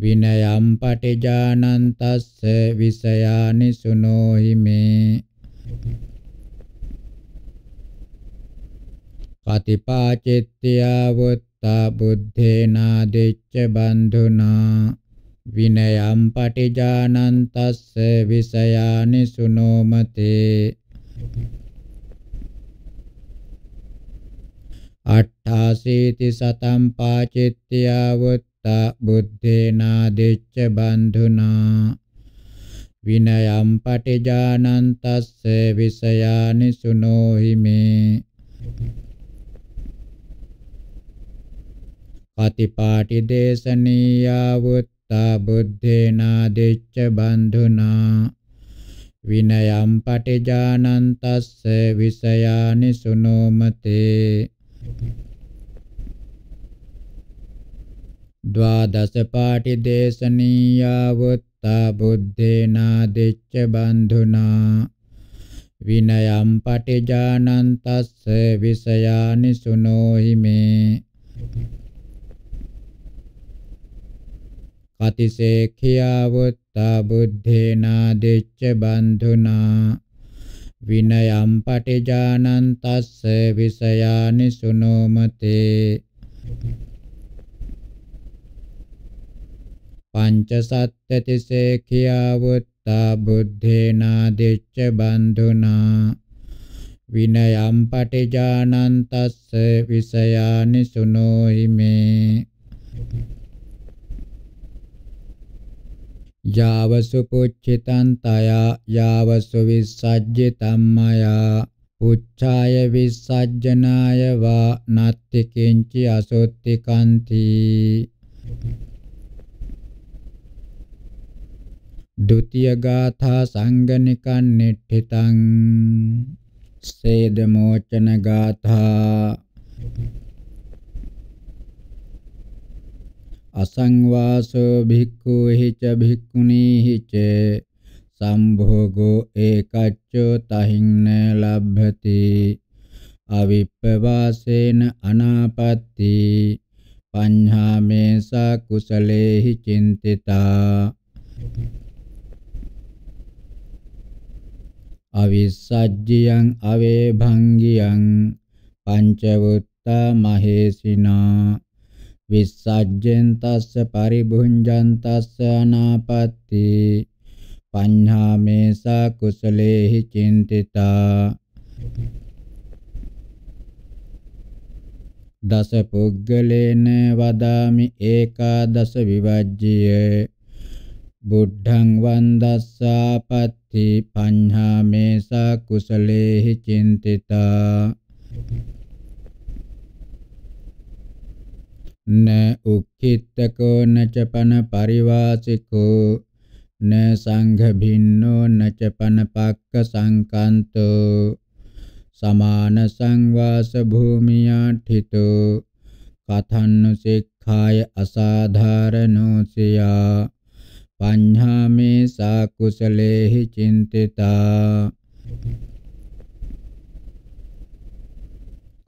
Speaker 1: විනයම් පටිජානන්තස්ස විසයානි සුනෝහිමේ කතිපාචිත්ත්‍යා වුත්තා බුද්ධේනා දිච්ච බන්ධුනා විනයම් පටිජානන්තස්ස විසයානි සුනෝමතේ අට්ඨාසීති සතම් පාචිත්ත්‍යා වුත්තා බුද්ධේනා දිච්ච බන්ධුනා විනයම් පටිජානන්තස්ස විසයානි සුනෝහිමේ කතිපාටි දේශනීයා වුත්තා බුද්ධේනා දෙච්ච බන්ධුනා විනයම් පටිජානන්තස්ස විසයානි සුනෝමතේ द्वादश पाटिदेशनीयावुत्ता बुद्धेनादिच्य बन्धुना विनयं पटिजानन्तस्य विषयानि सुनोहि मे අතිසේඛියාවුත්තා බුද්ධේනා දෙච්ච බන්ධුනා විනයම් පටිජානන් තස්ස විසයානි සුනෝමතේ පංච සත්‍යතිසේඛියාවුත්තා බුද්ධේනා දෙච්ච බන්ධුනා විනයම් පටිජානන් තස්ස විසයානි සුනෝහිමේ යාවසු පුච්චිතං තයා යාවසු විස්සජ්ජිතං මයා උච්ඡාය විස්සජ්ජනාය වා නත්ති කිංචි අසොත්ති කන්ති ဒုတိ ය ගාථා සංගනිකන් නිට්ඨිතං සේද මෝචන ගාථා අසංවාසෝ භික්ඛු හිච භික්ඛුනී හිච සම්භෝගෝ ඒකච්චෝ තහින්න ලබ්භති අවිප්පවාසේන අනාපත්ති පඤ්ඤාමේසා කුසලේහි චින්තිතා අවිසජ්ජියං අවේභංගියං පංචවුත්තා මහේසිනා විස්සජ්ජෙන් තස්ස පරිභුංජන් තස්ස අනාපත්ති පඤ්ඤාමේසා කුසලේහි චින්තිතා දස පුග්ගලේන වදාමි ඒකාදස විවජ්ජිය බුද්ධං වන්දස්සාපත්ති පඤ්ඤාමේසා කුසලේහි චින්තිතා न उक्खित्तको न च पनपरिवासिको न संघभिन्नो न च पनपक्कसंकान्तो समानसंवासभूमियाठितो कथन्नु सिक्खाय असाधारणोऽसिया पඤ्ञा मे सा कुशलेहि चिन्तिता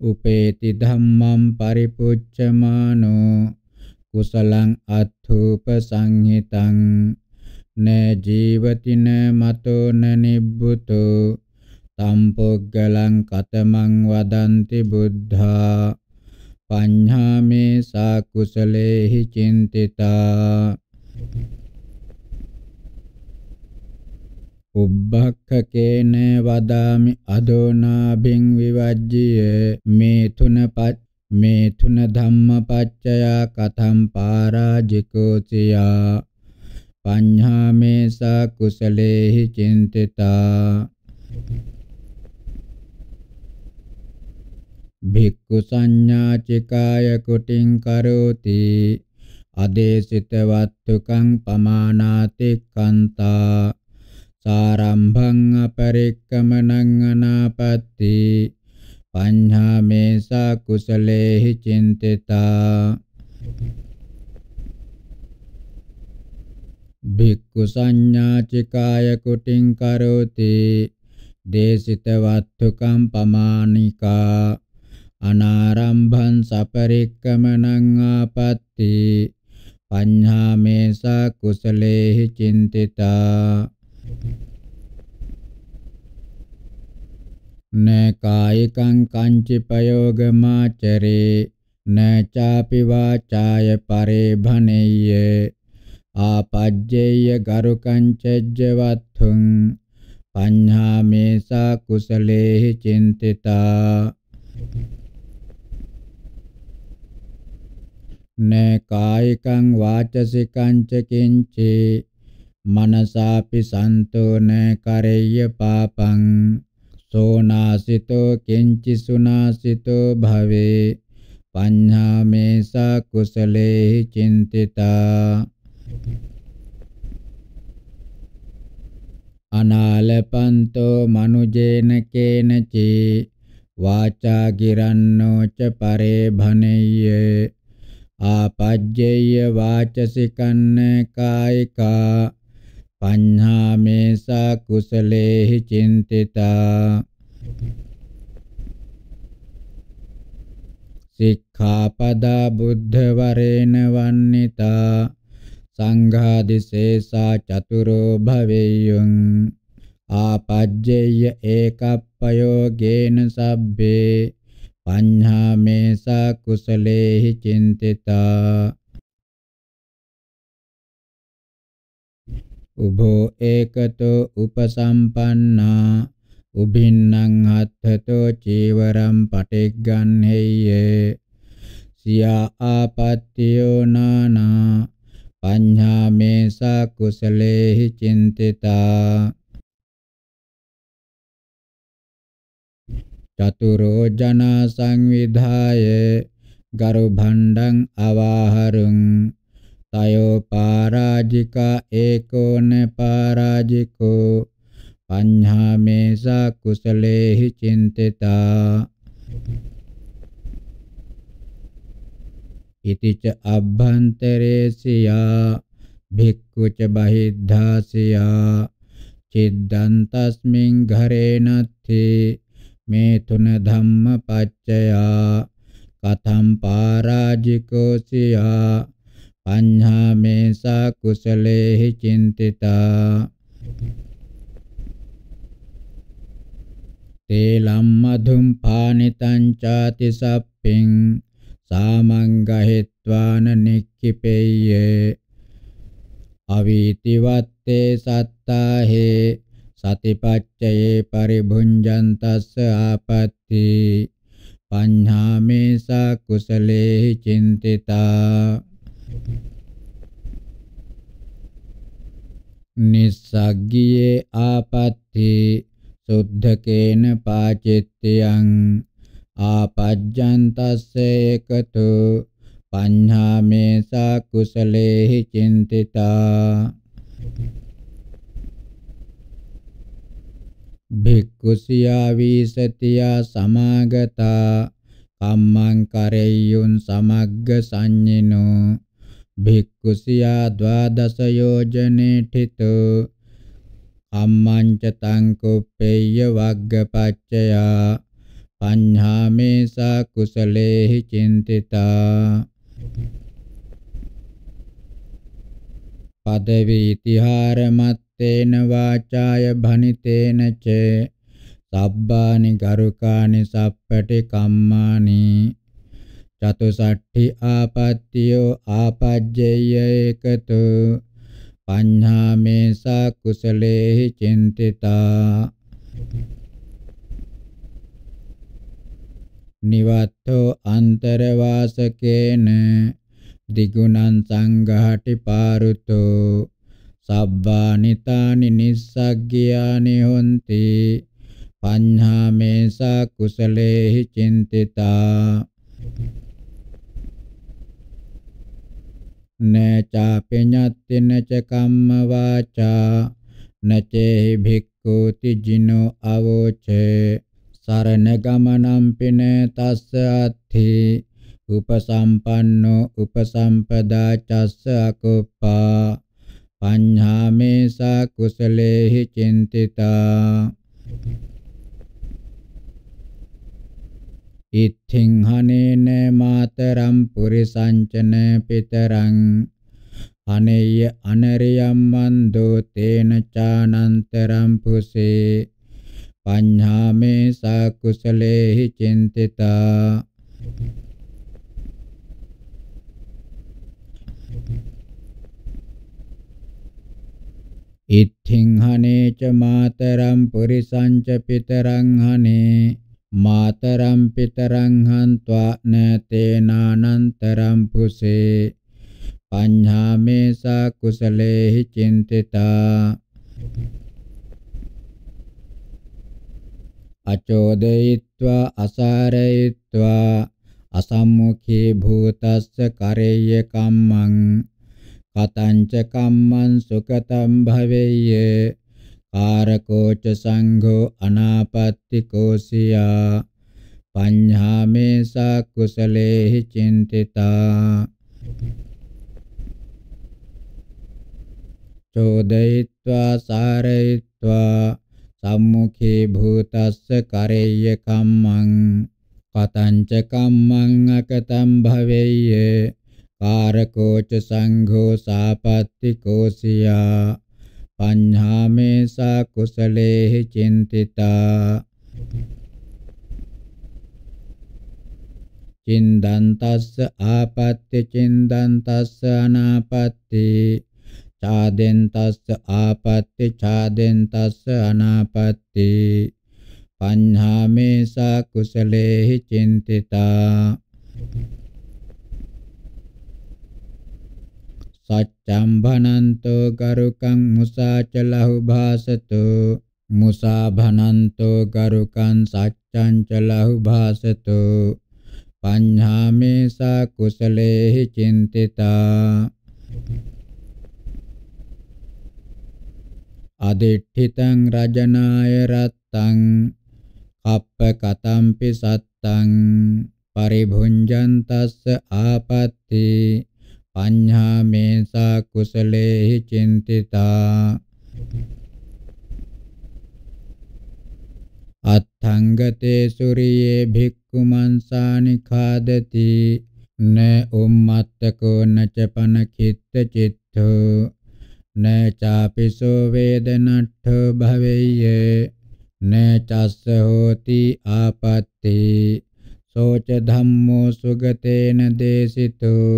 Speaker 1: උපේති ධම්මං පරිපුච්ඡමානෝ කුසලං අත්ථූපසංහිතං න ජීවතින මතෝ න නිබ්බුතෝ තම්පොග්ගලං කතමං වදන්ති බුද්ධා පඤ්ඤාමේ සා කුසලේහි චින්තිතා උබ්බක්ඛකේන වදාමි අදෝනාභින් විවජ්ජිය මේ තුනපත් මේ තුන ධම්මපච්චය කතම් පරාජිකෝසියා පඤ්ඤාමේසා කුසලේහි චින්තිතා භික්ඛු සංඥා චිකාය කුටිං කරෝති අදේශිත වත්තුකං පමානාති කන්තා සාරම්භං අපරික්කමනං අනාපත්ති පඤ්ඤාමේසා කුසලේහි චින්තිතා භික්ඛු සංඥාචිකාය කුටිං කරෝති දේසිත වත්තුකම් පමානිකා අනාරම්භං සපරික්කමනං ආපත්‍ති පඤ්ඤාමේසා කුසලේහි චින්තිතා न कायिकं कञ्चिपयोगमाचरे न चापि वाचाय परे भनेय्ये आपज्येय गरुकञ्चज्जवत्थुं पञ्झामे सा कुशलेहि चिन्तिता न कायिकं वाचसि कञ्च किञ्चि මනසාපි සන්තෝන කරෙය්‍ය පාපං සෝනාසිතෝ කිංචි සුනාසිතෝ භවේ පඤ්ඤාමේසා කුසලේ චින්තිතා අනාලපන්තෝ මනුජේන කේනචි වාචා ගිරන්නෝ ච පරේ භනෙය්‍ය ආපජ්ජේය වාචසිකන්න කායිකා පඤ්ඤාමේසා කුසලේහි චින්තිතා සික්ඛාපදා බුද්ධ වරේණ වන්නිතා සංඝාදිසේසා චතුරෝ භවෙය්‍යං ආපජ්ජේය ඒකප්පයෝගේන සබ්බේ පඤ්ඤාමේසා කුසලේහි චින්තිතා උභෝ ඒකතෝ උපසම්පන්නා උබින්නම් අත්තතෝ චීවරම් පටිග්ගන්හෙය්‍ය සියා ආපත්‍යෝ නානා පඤ්ඤා මේසා කුසලේහි චින්තිතා චතුරෝ ජනා සංවිධාය ගරු භණ්ඩං අවාහරුං තයෝ පරාජිකා ඒකෝන පරාජිකෝ පඤ්ඤාමේසා කුසලේහි චින්තිතා ඉතිච අභ්‍යන්තරේසියා භික්ඛුච බහිද්ධාසියා චිද්දං තස්මින් ඝරේනත්ථි මේ තුන ධම්ම පච්චයා කතම් පරාජිකෝසියා පඤ්ඤාමේසා කුසලේහි චින්තිතා තේ ලම්මදුම් පානිතං ചാති සප්පින් සාමංගහෙත්වාන නික්කිපෙය්‍ය අවීතිවත්තේ සත්තාහේ සතිපච්චයේ පරිභුංජන්තස්ස ආපත්‍ති පඤ්ඤාමේසා කුසලේහි චින්තිතා නිස්සග්ගියේ ආපත්‍ති සුද්ධකේන පාචිත්‍යං ආපජ්ජන්තස්ස එකතු පඤ්ඤාමේසා කුසලේහි චින්තිතා භික්ඛුසියා වීසතියා සමාගතා කම්මං කරෙය්‍යුන් සමග්ග සංඤිනෝ භික්ඛුසියා ද්වාදස යෝජනේඨිතෝ කම්මං ච තං කුප්පේය වග්ගපච්චයා පඤ්ඤාමේසා කුසලේහි චින්තිතා පදවි තිහාර මත්තේන වාචාය භනිතේන ච සබ්බානි ගරුකානි සප්පටි කම්මානි චතුසට්ඨි ආපත්‍යෝ ආපජ්ජේය ඒකතු පඤ්ඤාමේසා කුසලේහි චින්තිතා නිවත්තෝ අන්තරවාසකේන දිගුණං සංඝාටි පාරුතෝ සබ්බානිතානි නිස්සග්ගියානි හොಂತಿ පඤ්ඤාමේසා කුසලේහි චින්තිතා न चापि ज्ञाति न च कम्म वाचा न चेहि भिक्खोति जिनो अवोचे शरणगमनंपि न तस्य अत्थि उपसम्पन्नो उपसम्पदा चस्य अकुप्पा पञ्झामे सा कुशले हि चिन्तिता ඉත්තිං හනේන මාතරම් පුරිසංචන පිතරං අනේය අනරියම් මන්දෝ තේන චානන්තරම් පුසේ පඤ්ඤාමේ සකුසලේහි චින්තිතා ඉත්තිං හනේච මාතරම් පුරිසංච පිතරං හනේ මාතරම් පිතරං හන්त्वा නතේනානන්තරම් පුසේ පඤ්ඤාමේසා කුසලේහි චින්තිතා අචෝදයිत्वा අසාරයිत्वा අසම්මුඛේ භූතස්ස කරේය කම්මං කතංච කම්මං සුකතං භවෙය්‍ය ආරකෝච සංඝෝ අනාපත්ති කෝසියා පඤ්ඤාමේසා කුසලේහි චින්තිතා චෝදයිत्वा සාරයිत्वा සම්මුඛේ භූතස්ස කරෙය්‍ය කම්මං කතංච කම්මං අකතම් භවෙය්‍ය කාරකෝච සංඝෝ සාපත්ති කෝසියා පඤ්ඤාමේසා කුසලේහි චින්තිතා චින්දන්තස්ස ආපත්‍ය චින්දන්තස්ස අනාපත්‍ති ඡාදෙන්තස්ස ආපත්‍ය ඡාදෙන්තස්ස අනාපත්‍ති පඤ්ඤාමේසා කුසලේහි චින්තිතා සච්ඡම්භනන්තෝ ගරුකං මුසාච ලහුභාසතු මුසාභනන්තෝ ගරුකං සච්ඡං ච ලහුභාසතු පඤ්ඤාමේසා කුසලේහි චින්තිතා අදිඨිතං රජනාය රත්තං කප්ප කතම්පි සත්තං පරිභුඤ්ජන්තස්ස ආපත්‍ති පඤ්ඤා මේසා කුසලේහි චින්තිතා අත්ථංගතේ සුරියේ භික්ඛු මන්සානි खादति න උම්මත්තකෝ නච පනකිත්ත චිත්තෝ න චාපිසෝ වේදනට්ඨ භවෙය්‍ය න චස්ස හෝති ආපත්‍ති සෝච ධම්මෝ සුගතේන දේසිතෝ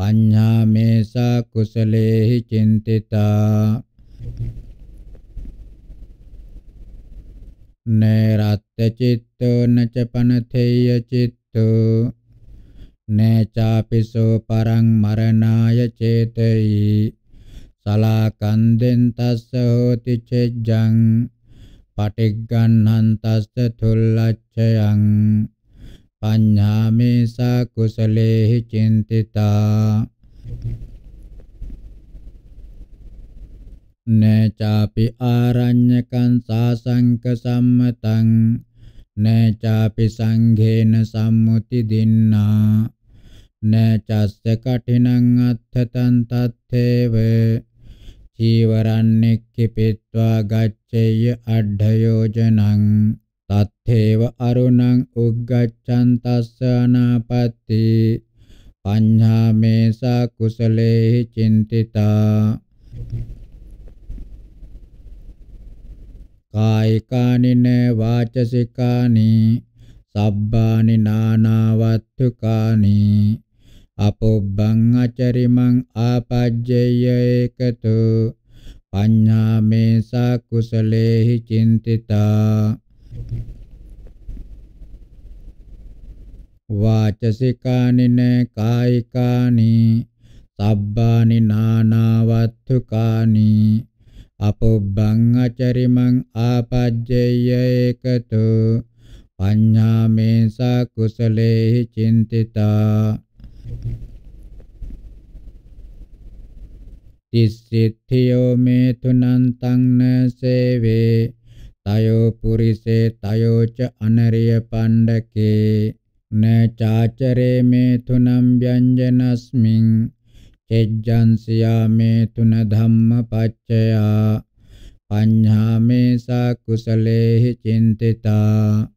Speaker 1: පඤ්ඤාමේසා කුසලේහි චින්තිතා නේරත්ත්‍ය චිත්තෝ නච පනතේය චිත්තෝ නේචාපිසෝ පරං මරණාය චේතයි සලාකන්දෙන් තස්ස හෝති චෙජ්ජං පටිග්ගන්හන් තස්ස තුල්ලච්ඡයං අඤ්ඤාමේසා කුසලේහි චින්තිතා නචාපි ආරඤ්‍යකං සාසංක සම්මතං නචාපි සංඝේන සම්මුති දින්නා නචස්ස කඨිනං අත්තතං තත්තේව චීවරන්නෙක්ඛිපිත්වා ගච්ඡේය අඩ්ඩ යෝජනං තත්තේව අරුණං උග්ගච්ඡන්තස්ස අනාපත්ති පඤ්ඤාමේසා කුසලේහි චින්තිතා කායිකානින වාචසිකානි සබ්බානි නානවත්තුකානි අපොබ්බං අචරිමං ආපජ්ජය ඒකතු පඤ්ඤාමේසා කුසලේහි චින්තිතා වාචසිකානින කායිකානි සබ්බානි නානවත්තුකානි අපොබ්බං අචරිමං ආපජ්ජේය ඒකතු පඤ්ඤාමේසා කුසලේහි චින්තිතා තිස්සිට්ඨියෝ මේ තුනන්තං නසේවේ තයෝ පුරිසේ තයෝ ච අනරිය පණ්ඩකේ න චාචරේ මේ තුනම් ව්‍යංජනස්මින් චෙජ්ජන්සියා මේ තුන ධම්ම පච්චයා පඤ්ඤා මේ සා කුසලේහි චින්තිතා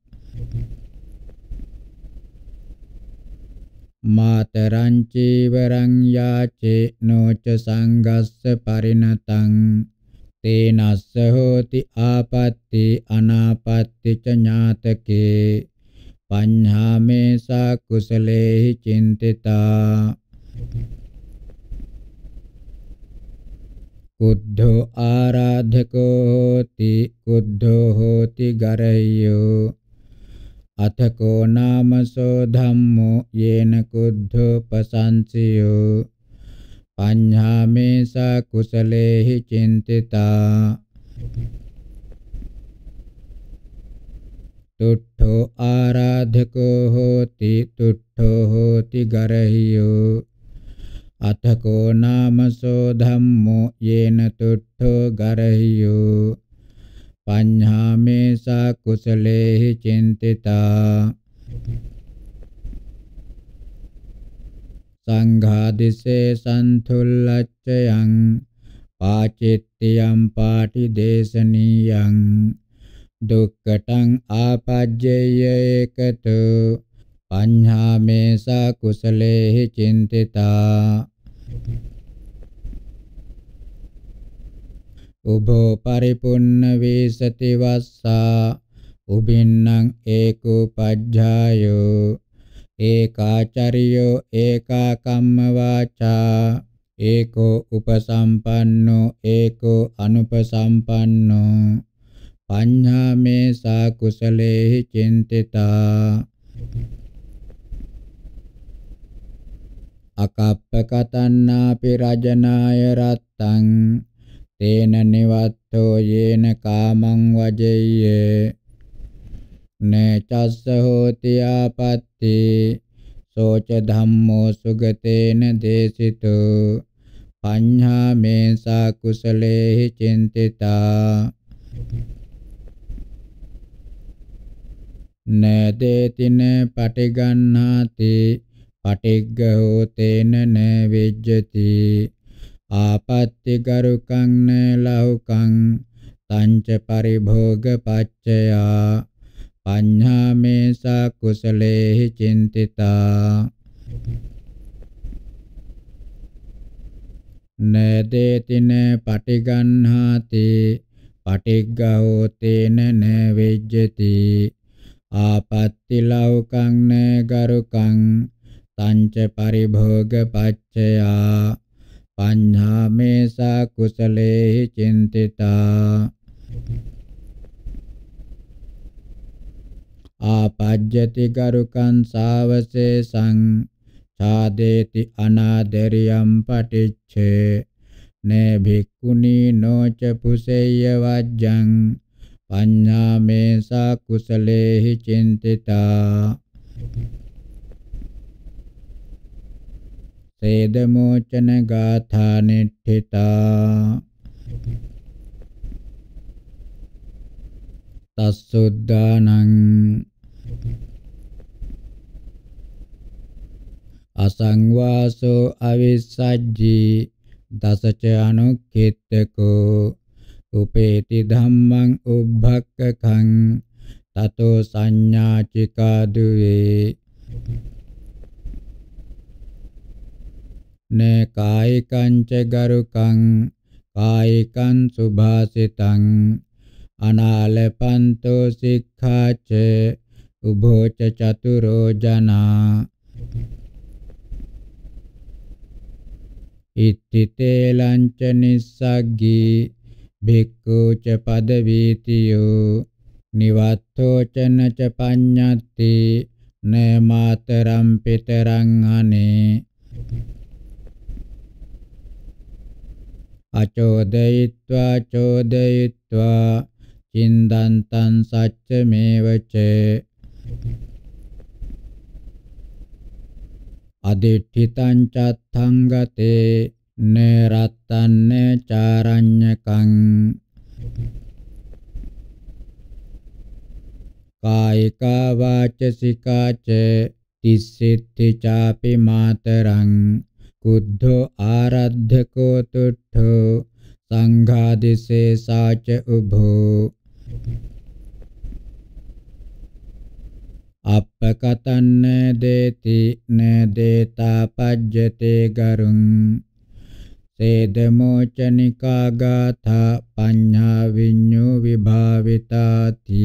Speaker 1: මාතරං චීවරං යාචේ නොච සංගස්ස පරිණතං තේනස්ස හෝති ආපත්‍ති අනාපත්‍ති ච ඥාතකේ පඤ්ඤාමේසා කුසලේහි චින්තිතා කුද්ධෝ ආරාධකෝ හෝති කුද්ධෝ හෝති ගරය්‍යෝ අතකෝ නාමසෝ ධම්මෝ යේන කුද්ධෝ පසංසියෝ පඤ්ඤාමේසා කුසලේහි චින්තිතා हो आराधको होति तुट्ठो होति गर्हियो अथ को नाम सो धम्मो येन तुट्ठो गर्हियो पञ्ञामे सा कुशलेहि चिन्तिता සංඝාදිසේ සන්තුල්ලච්චයං පාචිත්තියම් පාටි දේශනීයං දුක්කටං ආපජ්ජේය ඒකතු පඤ්ඤාමේසා කුසලේහි චින්තිතා උභෝ පරිපුන්න වේසති වස්සා උබින්නම් ඒකෝ පජ්ජායෝ ඒකාචරියෝ ඒකා කම්ම වාචා ඒකෝ උපසම්පන්නෝ ඒකෝ අනුපසම්පන්නෝ පඤ්ඤාමේ සා කුසලේහි චින්තිතා අකප්පකතන්නාපි රජනාය රත්තං තේන නිවත්තෝ යේන කාමං වජෙය්‍ය නේචස්ස හෝති ආපත්‍ති සෝච ධම්මෝ සුගතේන දේසිතෝ පඤ්ඤාමේ සා කුසලේහි චින්තිතා නදේතින පටිගන්හාති පටිග්ගහෝතේන න විජ්ජති ආපත්‍ති ගරුකං න ලහුකං තංච පරිභෝග පච්චයා පඤ්ඤාමේසා කුසලේහි චින්තිතා නදේතින පටිගන්හාති පටිග්ගහෝතේන න විජ්ජති ආපත්ති ලෞකං න ගරුකං තංච පරිභෝග පච්චයා පඤ්ඤාමේසා කුසලේ චින්තිතා ආපජ්ජති ගරුකං සාවසේසං ඡාදේති අනාදරියම් පටිච්චේ නේ භික්ඛුනි නොච පුසෙය්‍ය වජ්ජං පඤ්ඤාමේසා කුසලේහි චින්තිතා සේද මෝචන ගාථා නිට්ඨිතා තස්සුද්ධානං අසංවාසෝ අවිසජ්ජී දසච අනුක්කිටකෝ උපේති ධම්මං උබ්බක්ඛං තතෝ සංඥා චිකාදුවේ න කායිකං ච ගරුකං කායිකං සුභාසිතං අනාලපන්තෝ සික්ඛාච උභෝ ච චතුරෝ ජනා ඉත්‍ති තේලං ච නිස්සග්ගී භික්ඛු ච පද වීතියෝ නිවත්තෝ චන ච පඤ්ඤති න මාතරම් පිතරං අනේ අචෝදයිत्वा චෝදයිत्वा චින්දන්තං සච්චමේවච අදිඨිතං චත්තං ගතේ නිරත්තන්න චාරඤ්ඤකං කායිකා වාචසිකා ච තිස්සෙත්ති ചാපි මාතරං කුද්ධෝ ආරද්ධකෝ තුට්ඨෝ සංඝාදිසේ සාච උභෝ අපකතන්න දේති න දේතා පජ්ජතේ ගරුං සේදමෝචනිකා ගාථා පඤ්ඤා විඤ්ඤු විභාවිතාති